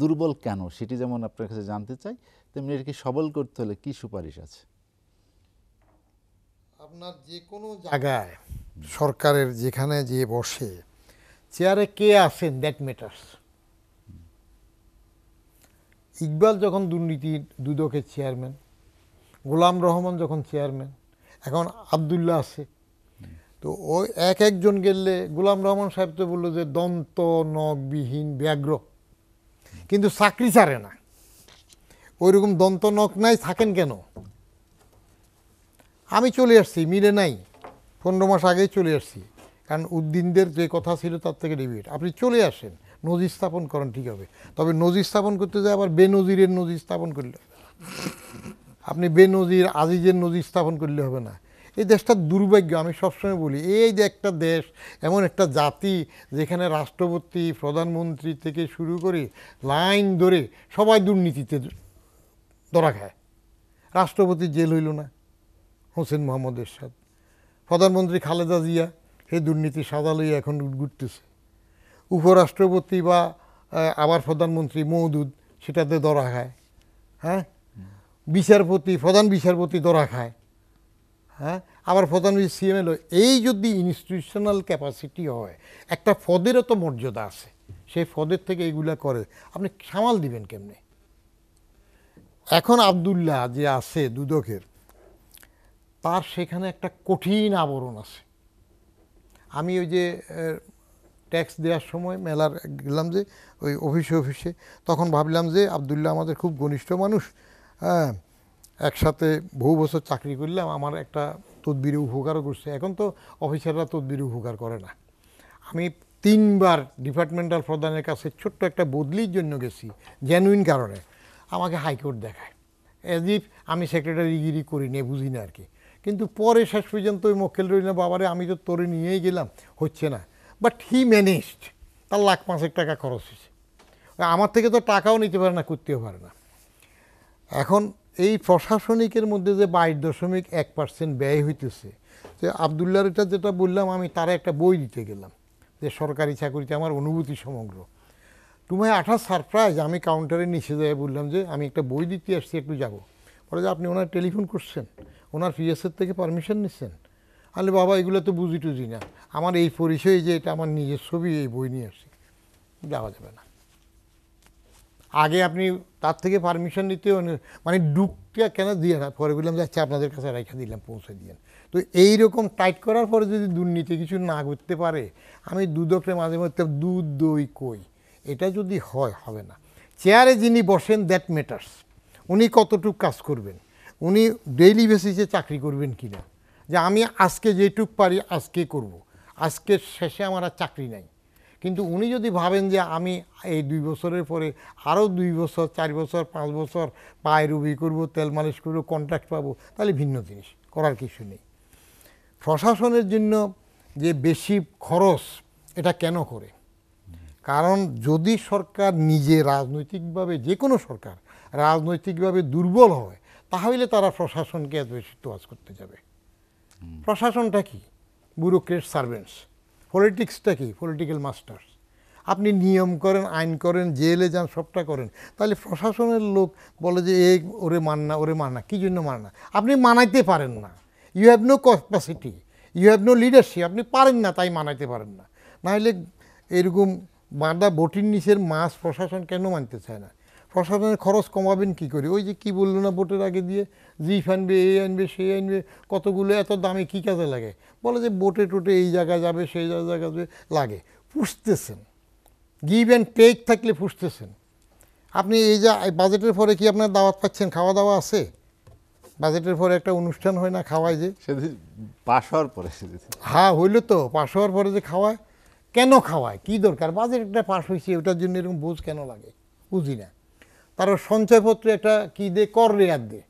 দুর্বল কেন সেটি যেমন আপনার কাছে জানতে চাই তেমনি এটাকে সবল করতে হলে কি সুপারিশ আছে আপনার যে কোনো জায়গায় সরকারের যেখানে যে বসে চেয়ারে কে আসেন দ্যাট ম্যাটার্স ইকবাল যখন দুর্নীতির দুদকের চেয়ারম্যান গোলাম রহমান যখন চেয়ারম্যান এখন আবদুল্লাহ আছে তো ওই এক একজন গেলে গোলাম রহমান সাহেব তো বললো যে দন্ত নখবিহীন ব্যাঘ্র কিন্তু চাকরি ছাড়ে না ওইরকম দন্ত নখ নাই থাকেন কেন আমি চলে আসছি মিলে নাই পনেরো মাস আগেই চলে আসছি কারণ উদ্দিনদের যে কথা ছিল তার থেকে ডিবিট আপনি চলে আসেন নজির স্থাপন করেন ঠিক হবে তবে নজির স্থাপন করতে যায় আবার বেনজিরের নজির স্থাপন করলে আপনি বেনজির আজিজের নজির স্থাপন করলে হবে না এই দেশটার দুর্ভাগ্য আমি সবসময় বলি এই যে একটা দেশ এমন একটা জাতি যেখানে রাষ্ট্রপতি প্রধানমন্ত্রী থেকে শুরু করে লাইন ধরে সবাই দুর্নীতিতে ধরা খায় রাষ্ট্রপতি জেল হইল না হোসেন মোহাম্মদ এরশাদ প্রধানমন্ত্রী খালেদা জিয়া সেই দুর্নীতি সাদা লইয়া এখন ঘুরতেছে উপরাষ্ট্রপতি বা আবার প্রধানমন্ত্রী মৌদুদ সেটাতে দরা খায় হ্যাঁ বিচারপতি প্রধান বিচারপতি দরা খায় হ্যাঁ আবার প্রধান সিএমএল এই যদি ইনস্টিটিউশনাল ক্যাপাসিটি হয় একটা পদেরও তো মর্যাদা আছে সেই পদের থেকে এইগুলা করে আপনি সামাল দিবেন কেমনে এখন আবদুল্লাহ যে আছে দুদকের তার সেখানে একটা কঠিন আবরণ আছে আমি ওই যে ট্যাক্স দেওয়ার সময় মেলার গেলাম যে ওই অফিসে অফিসে তখন ভাবলাম যে আবদুল্লাহ আমাদের খুব ঘনিষ্ঠ মানুষ হ্যাঁ একসাথে বহু বছর চাকরি করলাম আমার একটা তদবির উপকারও করছে এখন তো অফিসাররা তদবির উপকার করে না আমি তিনবার ডিপার্টমেন্টাল প্রধানের কাছে ছোট্ট একটা বদলির জন্য গেছি জেনুইন কারণে আমাকে হাইকোর্ট দেখায় অ্যাজ ইফ আমি সেক্রেটারি গিরি করি নে বুঝি না আর কি কিন্তু পরে শেষ পর্যন্ত ওই মক্কেল রইল বাবারে আমি তো তোরে নিয়েই গেলাম হচ্ছে না বাট হি ম্যানেজড তার লাখ পাঁচেক টাকা খরচ হয়েছে আমার থেকে তো টাকাও নিতে পারে না করতেও পারে না এখন এই প্রশাসনিকের মধ্যে যে বাইশ দশমিক এক পার্সেন্ট ব্যয় হইতেছে যে আবদুল্লা এটা যেটা বললাম আমি তার একটা বই দিতে গেলাম যে সরকারি চাকরিতে আমার অনুভূতি সমগ্র তোমায় আঠা সারপ্রাইজ আমি কাউন্টারে নিচে যাই বললাম যে আমি একটা বই দিতে আসছি একটু যাব পরে যে আপনি ওনার টেলিফোন করছেন ওনার পিএসের থেকে পারমিশন নিচ্ছেন আলে বাবা এগুলো তো বুঝি টুঝি না আমার এই পরিচয় যে এটা আমার নিজের ছবি এই বই নিয়ে আসছে দেওয়া যাবে না আগে আপনি তার থেকে পারমিশন নিতে মানে ডুকটা কেন দিয়ে না পরে বললাম যাচ্ছে আপনাদের কাছে রেখে দিলাম পৌঁছে দিয়েন তো এই রকম টাইট করার পরে যদি দুর্নীতি কিছু না করতে পারে আমি দুদকের মাঝে মধ্যে দুধ দই কই এটা যদি হয় হবে না চেয়ারে যিনি বসেন দ্যাট ম্যাটার্স উনি কতটুকু কাজ করবেন উনি ডেইলি বেসিসে চাকরি করবেন কি না যে আমি আজকে যেটুক পারি আজকে করব। আজকের শেষে আমার আর চাকরি নাই কিন্তু উনি যদি ভাবেন যে আমি এই দুই বছরের পরে আরও দুই বছর চার বছর পাঁচ বছর পায়ে রুবি করব তেল মালিশ করব কন্ট্রাক্ট পাবো তাহলে ভিন্ন জিনিস করার কিছু নেই প্রশাসনের জন্য যে বেশি খরচ এটা কেন করে কারণ যদি সরকার নিজে রাজনৈতিকভাবে যে কোনো সরকার রাজনৈতিকভাবে দুর্বল হয় তাহলে তারা প্রশাসনকে এত বেশি তোয়াজ করতে যাবে প্রশাসনটা কি ব্যুরোক্রেট সার্ভেন্টস পলিটিক্সটা কি পলিটিক্যাল মাস্টার্স আপনি নিয়ম করেন আইন করেন জেলে যান সবটা করেন তাহলে প্রশাসনের লোক বলে যে এ ওরে মাননা ওরে মাননা কী জন্য মাননা আপনি মানাইতে পারেন না you have no capacity you have no leadership আপনি পারেন না তাই মানাইতে পারেন না নাহলে এরকম বাঁধা বটির নিচের মাছ প্রশাসন কেন মানতে চায় না প্রশাসনের খরচ কমাবেন কি করে ওই যে কি বললো না ভোটের আগে দিয়ে জিফ আনবে এই আনবে সেই আনবে কতগুলো এত দামে কি কাজে লাগে বলে যে বোটে টোটে এই জায়গায় যাবে সেই জায়গায় যাবে লাগে পুষতেছেন গিভ অ্যান্ড টেক থাকলে পুষতেছেন আপনি এই যে বাজেটের পরে কি আপনার দাওয়াত পাচ্ছেন খাওয়া দাওয়া আছে বাজেটের পরে একটা অনুষ্ঠান হয় না খাওয়ায় যে পাশ হওয়ার পরে হ্যাঁ হইলো তো পাশ হওয়ার পরে যে খাওয়ায় কেন খাওয়ায় কি দরকার বাজেট একটা পাশ হয়েছে ওটার জন্য এরকম বোঝ কেন লাগে বুঝি না তারা সঞ্চয়পত্রে একটা কী দে কর রেয়াত দে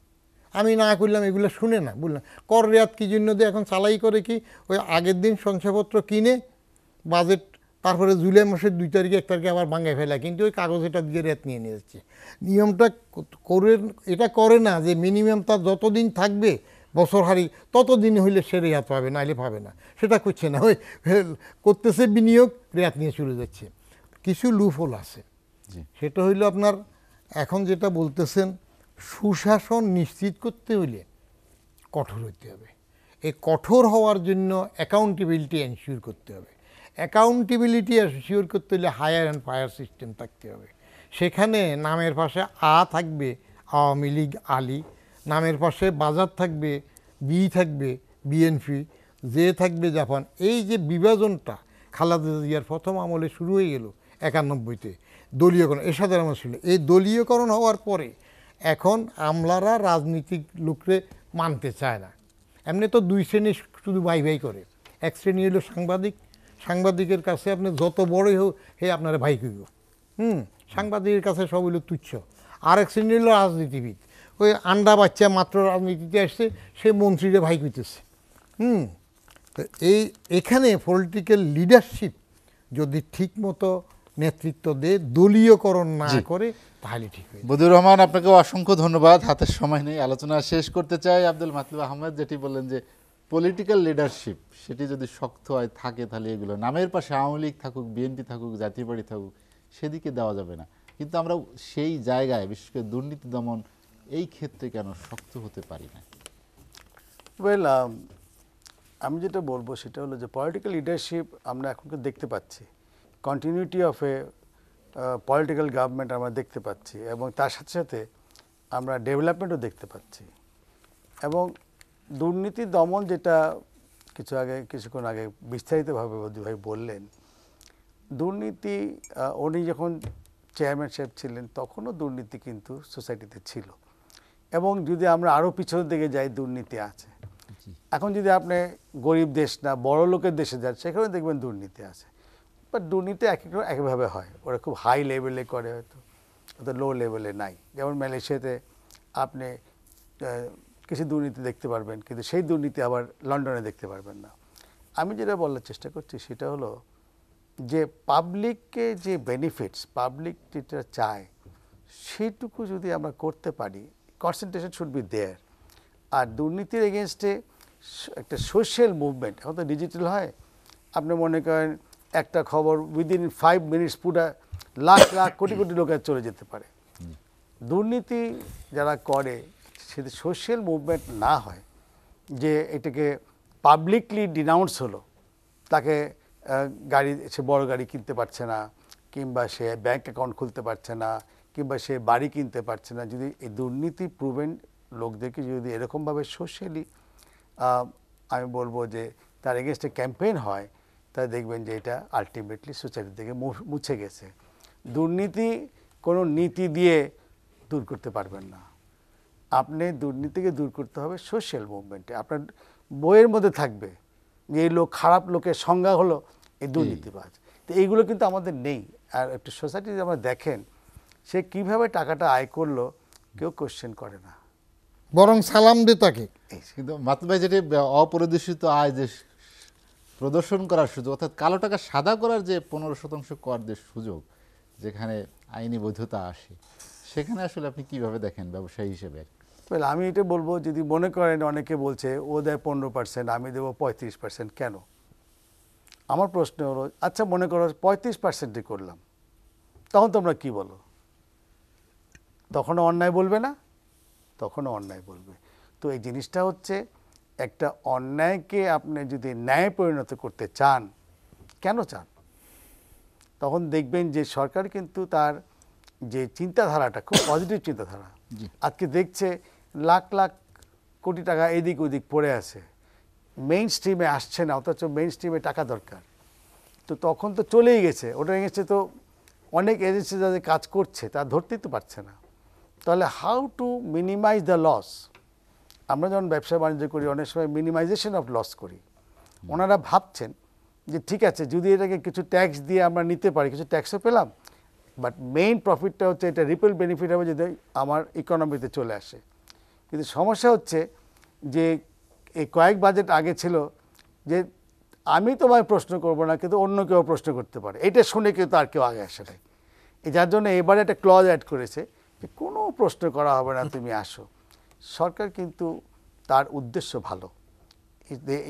আমি না করলাম এগুলো শুনে না বললাম কর রেয়াত কী জন্য দে এখন চালাই করে কি ওই আগের দিন সঞ্চয়পত্র কিনে বাজেট তারপরে জুলাই মাসের দুই তারিখে এক তারিখে আবার ভাঙে ফেলা কিন্তু ওই কাগজ এটা দিয়ে রেয়াত নিয়ে নিয়ে যাচ্ছে নিয়মটা করে এটা করে না যে মিনিমাম তার যতদিন থাকবে বছর হারি ততদিন হইলে সে রেয়াত পাবে হলে পাবে না সেটা করছে না ওই করতেছে বিনিয়োগ রেয়াত নিয়ে চলে যাচ্ছে কিছু লুফল আছে সেটা হইলো আপনার এখন যেটা বলতেছেন সুশাসন নিশ্চিত করতে হলে কঠোর হইতে হবে এই কঠোর হওয়ার জন্য অ্যাকাউন্টেবিলিটি এনশিওর করতে হবে অ্যাকাউন্টেবিলিটি এনশিওর করতে হলে হায়ার অ্যান্ড ফায়ার সিস্টেম থাকতে হবে সেখানে নামের পাশে আ থাকবে আওয়ামী লীগ আলী নামের পাশে বাজার থাকবে বি থাকবে বিএনপি জে থাকবে জাপান এই যে বিভাজনটা খালাদা জিয়ার প্রথম আমলে শুরু হয়ে গেল একানব্বইতে দলীয়করণ সাথে আমল ছিল এই দলীয়করণ হওয়ার পরে এখন আমলারা রাজনৈতিক লোকরে মানতে চায় না এমনি তো দুই শ্রেণী শুধু ভাই ভাই করে এক শ্রেণী হলো সাংবাদিক সাংবাদিকের কাছে আপনি যত বড়ই হোক হে আপনারা ভাই কইব হুম সাংবাদিকের কাছে সব হলো তুচ্ছ আর এক শ্রেণী হলো রাজনীতিবিদ ওই আন্ডা বাচ্চা মাত্র রাজনীতিতে আসছে সে মন্ত্রীরে ভাই কইতেছে হুম তো এই এখানে পলিটিক্যাল লিডারশিপ যদি ঠিকমতো নেতৃত্ব দিয়ে দলীয়করণ না করে তাহলে ঠিক হয়ে বদুর রহমান আপনাকে অসংখ্য ধন্যবাদ হাতের সময় নেই আলোচনা শেষ করতে চাই আব্দুল মাতলু আহমেদ যেটি বললেন যে পলিটিক্যাল লিডারশিপ সেটি যদি শক্ত হয় থাকে তাহলে এগুলো নামের পাশে আওয়ামী লীগ থাকুক বিএনপি থাকুক জাতীয় পার্টি থাকুক সেদিকে দেওয়া যাবে না কিন্তু আমরা সেই জায়গায় বিশেষ করে দুর্নীতি দমন এই ক্ষেত্রে কেন শক্ত হতে পারি না ওয়েল আমি যেটা বলবো সেটা হলো যে পলিটিক্যাল লিডারশিপ আমরা এখনকে দেখতে পাচ্ছি continuity of a political government আমরা দেখতে পাচ্ছি এবং তার সাথে সাথে আমরা ডেভেলপমেন্টও দেখতে পাচ্ছি এবং দুর্নীতি দমন যেটা কিছু আগে কিছুক্ষণ আগে বিস্তারিতভাবে ভাই বললেন দুর্নীতি উনি যখন চেয়ারম্যানশিপ ছিলেন তখনও দুর্নীতি কিন্তু সোসাইটিতে ছিল এবং যদি আমরা আরও পিছনের দিকে যাই দুর্নীতি আছে এখন যদি আপনি গরিব দেশ না বড় লোকের দেশে যান সেখানে দেখবেন দুর্নীতি আছে বাট দুর্নীতি এক এক একভাবে হয় ওরা খুব হাই লেভেলে করে হয়তো অত লো লেভেলে নাই যেমন ম্যালয়েশিয়াতে আপনি কিছু দুর্নীতি দেখতে পারবেন কিন্তু সেই দুর্নীতি আবার লন্ডনে দেখতে পারবেন না আমি যেটা বলার চেষ্টা করছি সেটা হলো যে পাবলিককে যে বেনিফিটস পাবলিক যেটা চায় সেটুকু যদি আমরা করতে পারি কনসেন্ট্রেশন শুড বি দেয়ার আর দুর্নীতির এগেনস্টে একটা সোশ্যাল মুভমেন্ট এখন তো ডিজিটাল হয় আপনি মনে করেন একটা খবর উইদিন ফাইভ মিনিটস পুরা লাখ লাখ কোটি কোটি লোকের চলে যেতে পারে দুর্নীতি যারা করে সেটা সোশ্যাল মুভমেন্ট না হয় যে এটাকে পাবলিকলি ডিনাউন্স হলো তাকে গাড়ি সে বড় গাড়ি কিনতে পারছে না কিংবা সে ব্যাঙ্ক অ্যাকাউন্ট খুলতে পারছে না কিংবা সে বাড়ি কিনতে পারছে না যদি এই দুর্নীতি প্রুভেন লোকদেরকে যদি এরকমভাবে সোশ্যালি আমি বলবো যে তার এগেনস্টে ক্যাম্পেইন হয় তাই দেখবেন যে এটা আলটিমেটলি সুচারির দিকে মুছে গেছে দুর্নীতি কোনো নীতি দিয়ে দূর করতে পারবেন না আপনি দুর্নীতিকে দূর করতে হবে সোশ্যাল মুভমেন্টে আপনার বইয়ের মধ্যে থাকবে যে এই লোক খারাপ লোকের সংজ্ঞা হলো এই দুর্নীতিবাজ তো এইগুলো কিন্তু আমাদের নেই আর একটু সোসাইটি যদি আমরা দেখেন সে কিভাবে টাকাটা আয় করলো কেউ কোশ্চেন করে না বরং সালাম দে তাকে কিন্তু মাতুল যেটি অপরিদর্শিত আয় যে প্রদর্শন করার সুযোগ অর্থাৎ কালো টাকা সাদা করার যে পনেরো শতাংশ কর যে সুযোগ যেখানে আইনি বৈধতা আসে সেখানে আসলে আপনি কিভাবে দেখেন ব্যবসায়ী হিসেবে তাহলে আমি এটা বলবো যদি মনে করেন অনেকে বলছে ও দেয় পনেরো পার্সেন্ট আমি দেবো পঁয়ত্রিশ পার্সেন্ট কেন আমার প্রশ্ন হলো আচ্ছা মনে করো পঁয়ত্রিশ পার্সেন্টই করলাম তখন তোমরা কি বলো তখনও অন্যায় বলবে না তখনও অন্যায় বলবে তো এই জিনিসটা হচ্ছে একটা অন্যায়কে আপনি যদি ন্যায় পরিণত করতে চান কেন চান তখন দেখবেন যে সরকার কিন্তু তার যে চিন্তাধারাটা খুব পজিটিভ চিন্তাধারা আজকে দেখছে লাখ লাখ কোটি টাকা এদিক ওদিক পড়ে আছে মেইন স্ট্রিমে আসছে না অথচ মেইন স্ট্রিমে টাকা দরকার তো তখন তো চলেই গেছে ওটা গেছে তো অনেক এজেন্সি যাদের কাজ করছে তা ধরতেই তো পারছে না তাহলে how to minimize the loss আমরা যখন ব্যবসা বাণিজ্য করি অনেক সময় মিনিমাইজেশন অফ লস করি ওনারা ভাবছেন যে ঠিক আছে যদি এটাকে কিছু ট্যাক্স দিয়ে আমরা নিতে পারি কিছু ট্যাক্সও পেলাম বাট মেইন প্রফিটটা হচ্ছে এটা রিপেল বেনিফিট হবে যদি আমার ইকোনমিতে চলে আসে কিন্তু সমস্যা হচ্ছে যে এই কয়েক বাজেট আগে ছিল যে আমি তোমায় প্রশ্ন করব না কিন্তু অন্য কেউ প্রশ্ন করতে পারে এটা শুনে কেউ তার কেউ আগে আসে নাই যার জন্য এবারে একটা ক্লজ অ্যাড করেছে যে কোনো প্রশ্ন করা হবে না তুমি আসো সরকার কিন্তু তার উদ্দেশ্য ভালো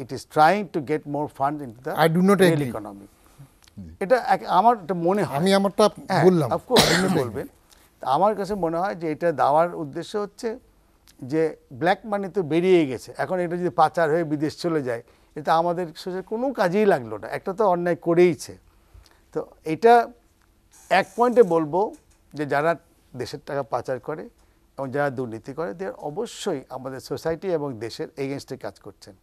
it is trying to get more fund in the I do not agree economy এটা আমার মনে হয় আমি আমারটা হ্যাঁ, বললাম অফকোর্স আপনি বলবেন আমার কাছে মনে হয় যে এটা দেওয়ার উদ্দেশ্য হচ্ছে যে ব্ল্যাক মানি তো বেরিয়ে গেছে এখন এটা যদি পাচার হয়ে বিদেশ চলে যায় এটা আমাদের সোজা কোনো কাজেই লাগলো না একটা তো অন্যায় করেইছে তো এটা এক পয়েন্টে বলবো যে যারা দেশের টাকা পাচার করে এবং যারা দুর্নীতি করে দের অবশ্যই আমাদের সোসাইটি এবং দেশের এগেনস্টে কাজ করছেন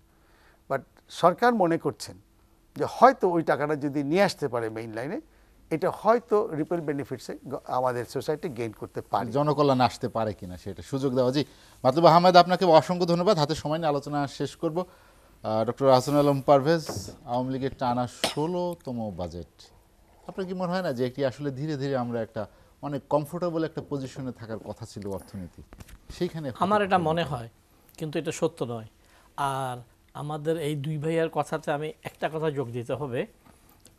বাট সরকার মনে করছেন যে হয়তো ওই টাকাটা যদি নিয়ে আসতে পারে মেইন লাইনে এটা হয়তো রিপেল বেনিফিটসে আমাদের সোসাইটি গেইন করতে পারে জনকল্যাণ আসতে পারে কিনা সেটা সুযোগ দেওয়া জি মাতলুব আহমেদ আপনাকে অসংখ্য ধন্যবাদ হাতে সময় নিয়ে আলোচনা শেষ করব ডক্টর হাসান আলম পারভেজ আওয়ামী লীগের টানা ষোলোতম বাজেট আপনার কি মনে হয় না যে এটি আসলে ধীরে ধীরে আমরা একটা অনেক মানে কমফোর্টেবল একটা পজিশনে থাকার কথা ছিল অর্থনীতি সেইখানে আমার এটা মনে হয় কিন্তু এটা সত্য নয় আর আমাদের এই দুই ভাইয়ার কথাতে আমি একটা কথা যোগ দিতে হবে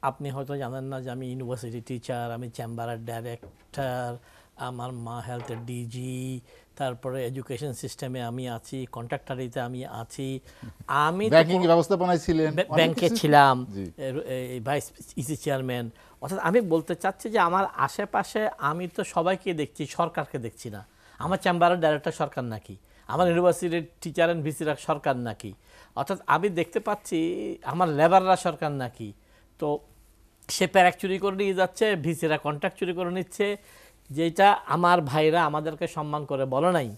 আপনি হয়তো জানেন না যে আমি ইউনিভার্সিটি টিচার আমি চেম্বারের ডাইরেক্টর আমার মা হেলথের ডিজি তারপরে এডুকেশন সিস্টেমে আমি আছি কন্ট্রাক্টারিতে আমি আছি আমি ব্যাংকিং ব্যবস্থাপনায় ছিলেন ব্যাংকে ছিলাম ভাইস ইসি চেয়ারম্যান অর্থাৎ আমি বলতে চাচ্ছি যে আমার আশেপাশে আমি তো সবাইকে দেখছি সরকারকে দেখছি না আমার চেম্বারের ডাইরেক্টর সরকার নাকি আমার ইউনিভার্সিটির টিচার এন্ড ভিসিরা সরকার নাকি অর্থাৎ আমি দেখতে পাচ্ছি আমার লেবাররা সরকার নাকি তো সে প্যারাক চুরি করে নিয়ে যাচ্ছে ভিসিরা কন্ট্রাক্ট চুরি করে নিচ্ছে যেটা আমার ভাইরা আমাদেরকে সম্মান করে বলে নাই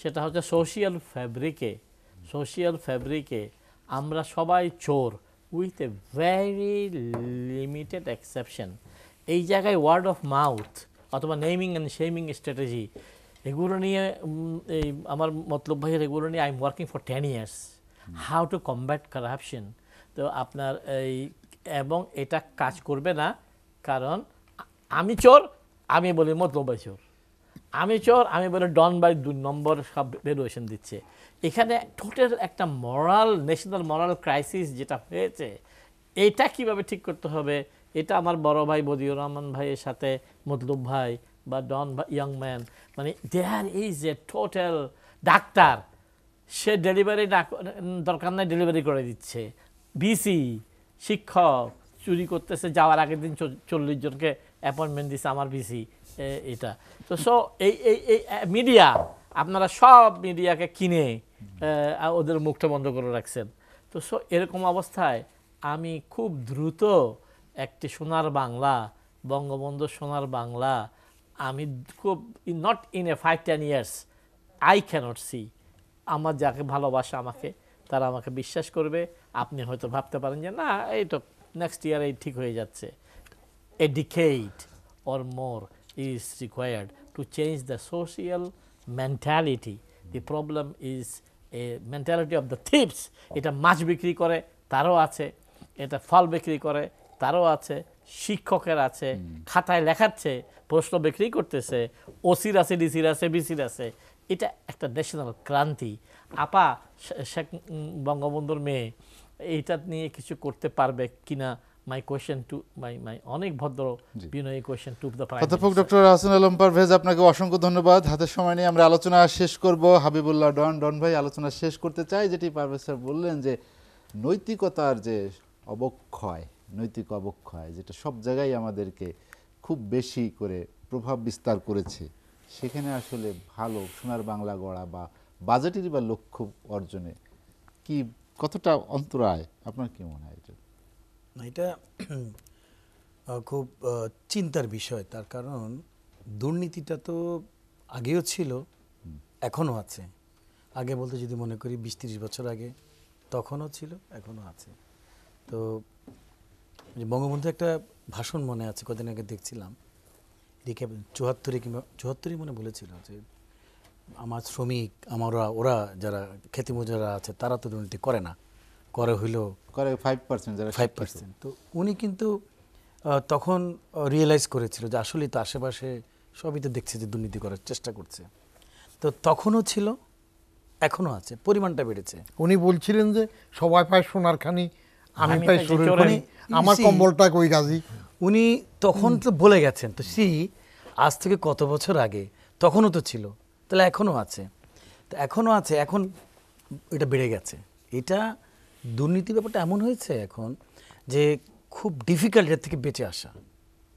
সেটা হচ্ছে সোশিয়াল ফ্যাব্রিকে সোশিয়াল ফ্যাব্রিকে আমরা সবাই চোর with a very limited exception এই জায়গায় ওয়ার্ড অফ মাউথ অথবা নেমিং অ্যান্ড শেমিং স্ট্র্যাটেজি এগুলো নিয়ে এই আমার মতলব ভাইয়ের এগুলো নিয়ে I am working for ten years how to combat corruption তো আপনার এই এবং এটা কাজ করবে না কারণ আমি চোর আমি বলি মতলবাই চোর আমি চোর আমি বলি ডন বাই দুই নম্বর সব ভ্যালুয়েশন দিচ্ছে এখানে টোটাল একটা মরাল ন্যাশনাল মরাল ক্রাইসিস যেটা হয়েছে এটা কিভাবে ঠিক করতে হবে এটা আমার বড় ভাই বদিউর রহমান ভাইয়ের সাথে মতলুব ভাই বা ডন বা ইয়ং ম্যান মানে দেয়ার ইজ এ টোটাল ডাক্তার সে ডেলিভারি দরকার নাই ডেলিভারি করে দিচ্ছে বিসি শিক্ষক চুরি করতেছে যাওয়ার আগের দিন চল্লিশ জনকে অ্যাপয়েন্টমেন্ট দিছে আমার বিসি এটা তো সো এই এই এই মিডিয়া আপনারা সব মিডিয়াকে কিনে ওদের মুখটা বন্ধ করে রাখছেন তো সো এরকম অবস্থায় আমি খুব দ্রুত একটি সোনার বাংলা বঙ্গবন্ধু সোনার বাংলা আমি খুব not in a five ten years I can't see আমার যাকে ভালোবাসা আমাকে তারা আমাকে বিশ্বাস করবে আপনি হয়তো ভাবতে পারেন যে না এই তো নেক্সট ইয়ারে ঠিক হয়ে যাচ্ছে a decade or more is required to change the social mentality. The problem is a mentality of the thieves. এটা মাছ বিক্রি করে তারও আছে এটা ফল বিক্রি করে তারও আছে শিক্ষকের আছে খাতায় লেখাচ্ছে প্রশ্ন বিক্রি করতেছে ওসির আছে ডিসির আছে বিসির আছে এটা একটা ন্যাশনাল ক্রান্তি আপা শেখ বঙ্গবন্ধুর মেয়ে এইটা নিয়ে কিছু করতে পারবে কিনা মাই কোয়েশ্চেন টু মাই মাই অনেক ভদ্র বিনয়ী কোয়েশ্চেন টু দ্য অধ্যাপক ডক্টর আলম পারভেজ আপনাকে অসংখ্য ধন্যবাদ হাতে সময় নিয়ে আমরা আলোচনা শেষ করব হাবিবুল্লাহ ডন ডন ভাই আলোচনা শেষ করতে চাই যেটি পারভেজ বললেন যে নৈতিকতার যে অবক্ষয় নৈতিক অবক্ষয় যেটা সব জায়গায় আমাদেরকে খুব বেশি করে প্রভাব বিস্তার করেছে সেখানে আসলে ভালো সোনার বাংলা গড়া বা বাজেটের বা লক্ষ্য অর্জনে কি কতটা অন্তরায় আপনার কি মনে হয় এটা খুব চিন্তার বিষয় তার কারণ দুর্নীতিটা তো আগেও ছিল এখনও আছে আগে বলতে যদি মনে করি বিশ তিরিশ বছর আগে তখনও ছিল এখনও আছে তো বঙ্গবন্ধু একটা ভাষণ মনে আছে কদিন আগে দেখছিলাম দেখে চুয়াত্তরে কিংবা চুয়াত্তরই মনে বলেছিল যে আমার শ্রমিক আমারা ওরা যারা খেতিমজুরা আছে তারা তো দুর্নীতি করে না করে হইল করে ফাইভ পার্সেন্ট যারা ফাইভ পার্সেন্ট তো উনি কিন্তু তখন রিয়েলাইজ করেছিল যে আসলেই তো আশেপাশে সবই তো দেখছে যে দুর্নীতি করার চেষ্টা করছে তো তখনও ছিল এখনও আছে পরিমাণটা বেড়েছে উনি বলছিলেন যে সবাই পায় সোনার খানি আমি পাই সুরের আমার কম্বলটা কই গাজি উনি তখন তো বলে গেছেন তো সেই আজ থেকে কত বছর আগে তখনও তো ছিল তাহলে এখনও আছে তো এখনও আছে এখন এটা বেড়ে গেছে এটা দুর্নীতি ব্যাপারটা এমন হয়েছে এখন যে খুব ডিফিকাল্ট থেকে বেঁচে আসা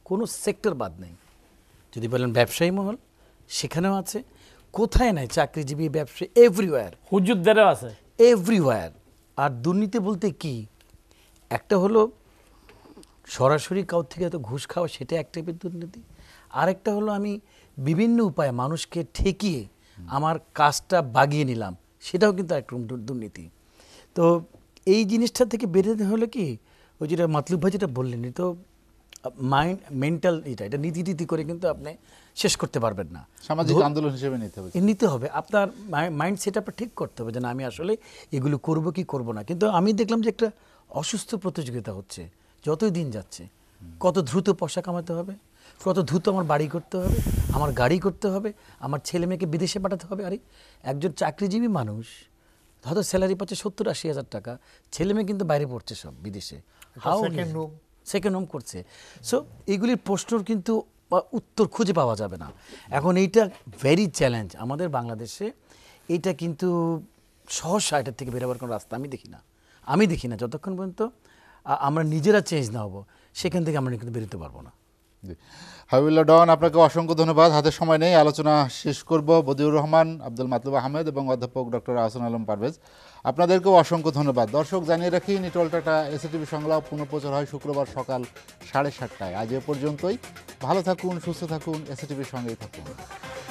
কোনো সেক্টর বাদ নেই যদি বলেন ব্যবসায়ী মহল সেখানেও আছে কোথায় নাই চাকরিজীবী ব্যবসায়ী এভরিওয়ার হুজুরদেরও আছে এভরিওয়ার আর দুর্নীতি বলতে কি একটা হলো সরাসরি কাউ থেকে এত ঘুষ খাওয়া সেটা এক টাইপের দুর্নীতি আরেকটা হলো আমি বিভিন্ন উপায়ে মানুষকে ঠেকিয়ে আমার কাজটা বাগিয়ে নিলাম সেটাও কিন্তু একরকম দুর্নীতি তো এই জিনিসটা থেকে বেরোতে হলে কি ওই যেটা মাতলুব ভাই যেটা বললেন তো মাইন্ড মেন্টাল এটা এটা নীতি নীতি করে কিন্তু আপনি শেষ করতে পারবেন না সামাজিক আন্দোলন হিসেবে নিতে হবে নিতে হবে আপনার মাইন্ড সেট আপটা ঠিক করতে হবে যে না আমি আসলে এগুলো করব কি করব না কিন্তু আমি দেখলাম যে একটা অসুস্থ প্রতিযোগিতা হচ্ছে যতই দিন যাচ্ছে কত দ্রুত পয়সা কামাতে হবে কত দ্রুত আমার বাড়ি করতে হবে আমার গাড়ি করতে হবে আমার ছেলে মেয়েকে বিদেশে পাঠাতে হবে আরে একজন চাকরিজীবী মানুষ হয়তো স্যালারি পাচ্ছে সত্তর আশি হাজার টাকা ছেলে মেয়ে কিন্তু বাইরে পড়ছে সব বিদেশে সেকেন্ড হোম করছে সো এইগুলির প্রশ্নর কিন্তু উত্তর খুঁজে পাওয়া যাবে না এখন এইটা ভেরি চ্যালেঞ্জ আমাদের বাংলাদেশে এটা কিন্তু সহসা এটার থেকে বেরোবার কোনো রাস্তা আমি দেখি না আমি দেখি না যতক্ষণ পর্যন্ত আমরা নিজেরা চেঞ্জ না হবো সেখান থেকে আমরা কিন্তু বেরোতে পারবো না হাবিবুল্লাহ ডন আপনাকে অসংখ্য ধন্যবাদ হাতে সময় নেই আলোচনা শেষ করব বদিউর রহমান আব্দুল মাতলুব আহমেদ এবং অধ্যাপক ডক্টর আহসান আলম পারভেজ আপনাদেরকেও অসংখ্য ধন্যবাদ দর্শক জানিয়ে রাখি নিটল টাটা এসএটিভি সংলাপ পুনঃপ্রচার হয় শুক্রবার সকাল সাড়ে সাতটায় আজ এ পর্যন্তই ভালো থাকুন সুস্থ থাকুন এসএটিভির সঙ্গেই থাকুন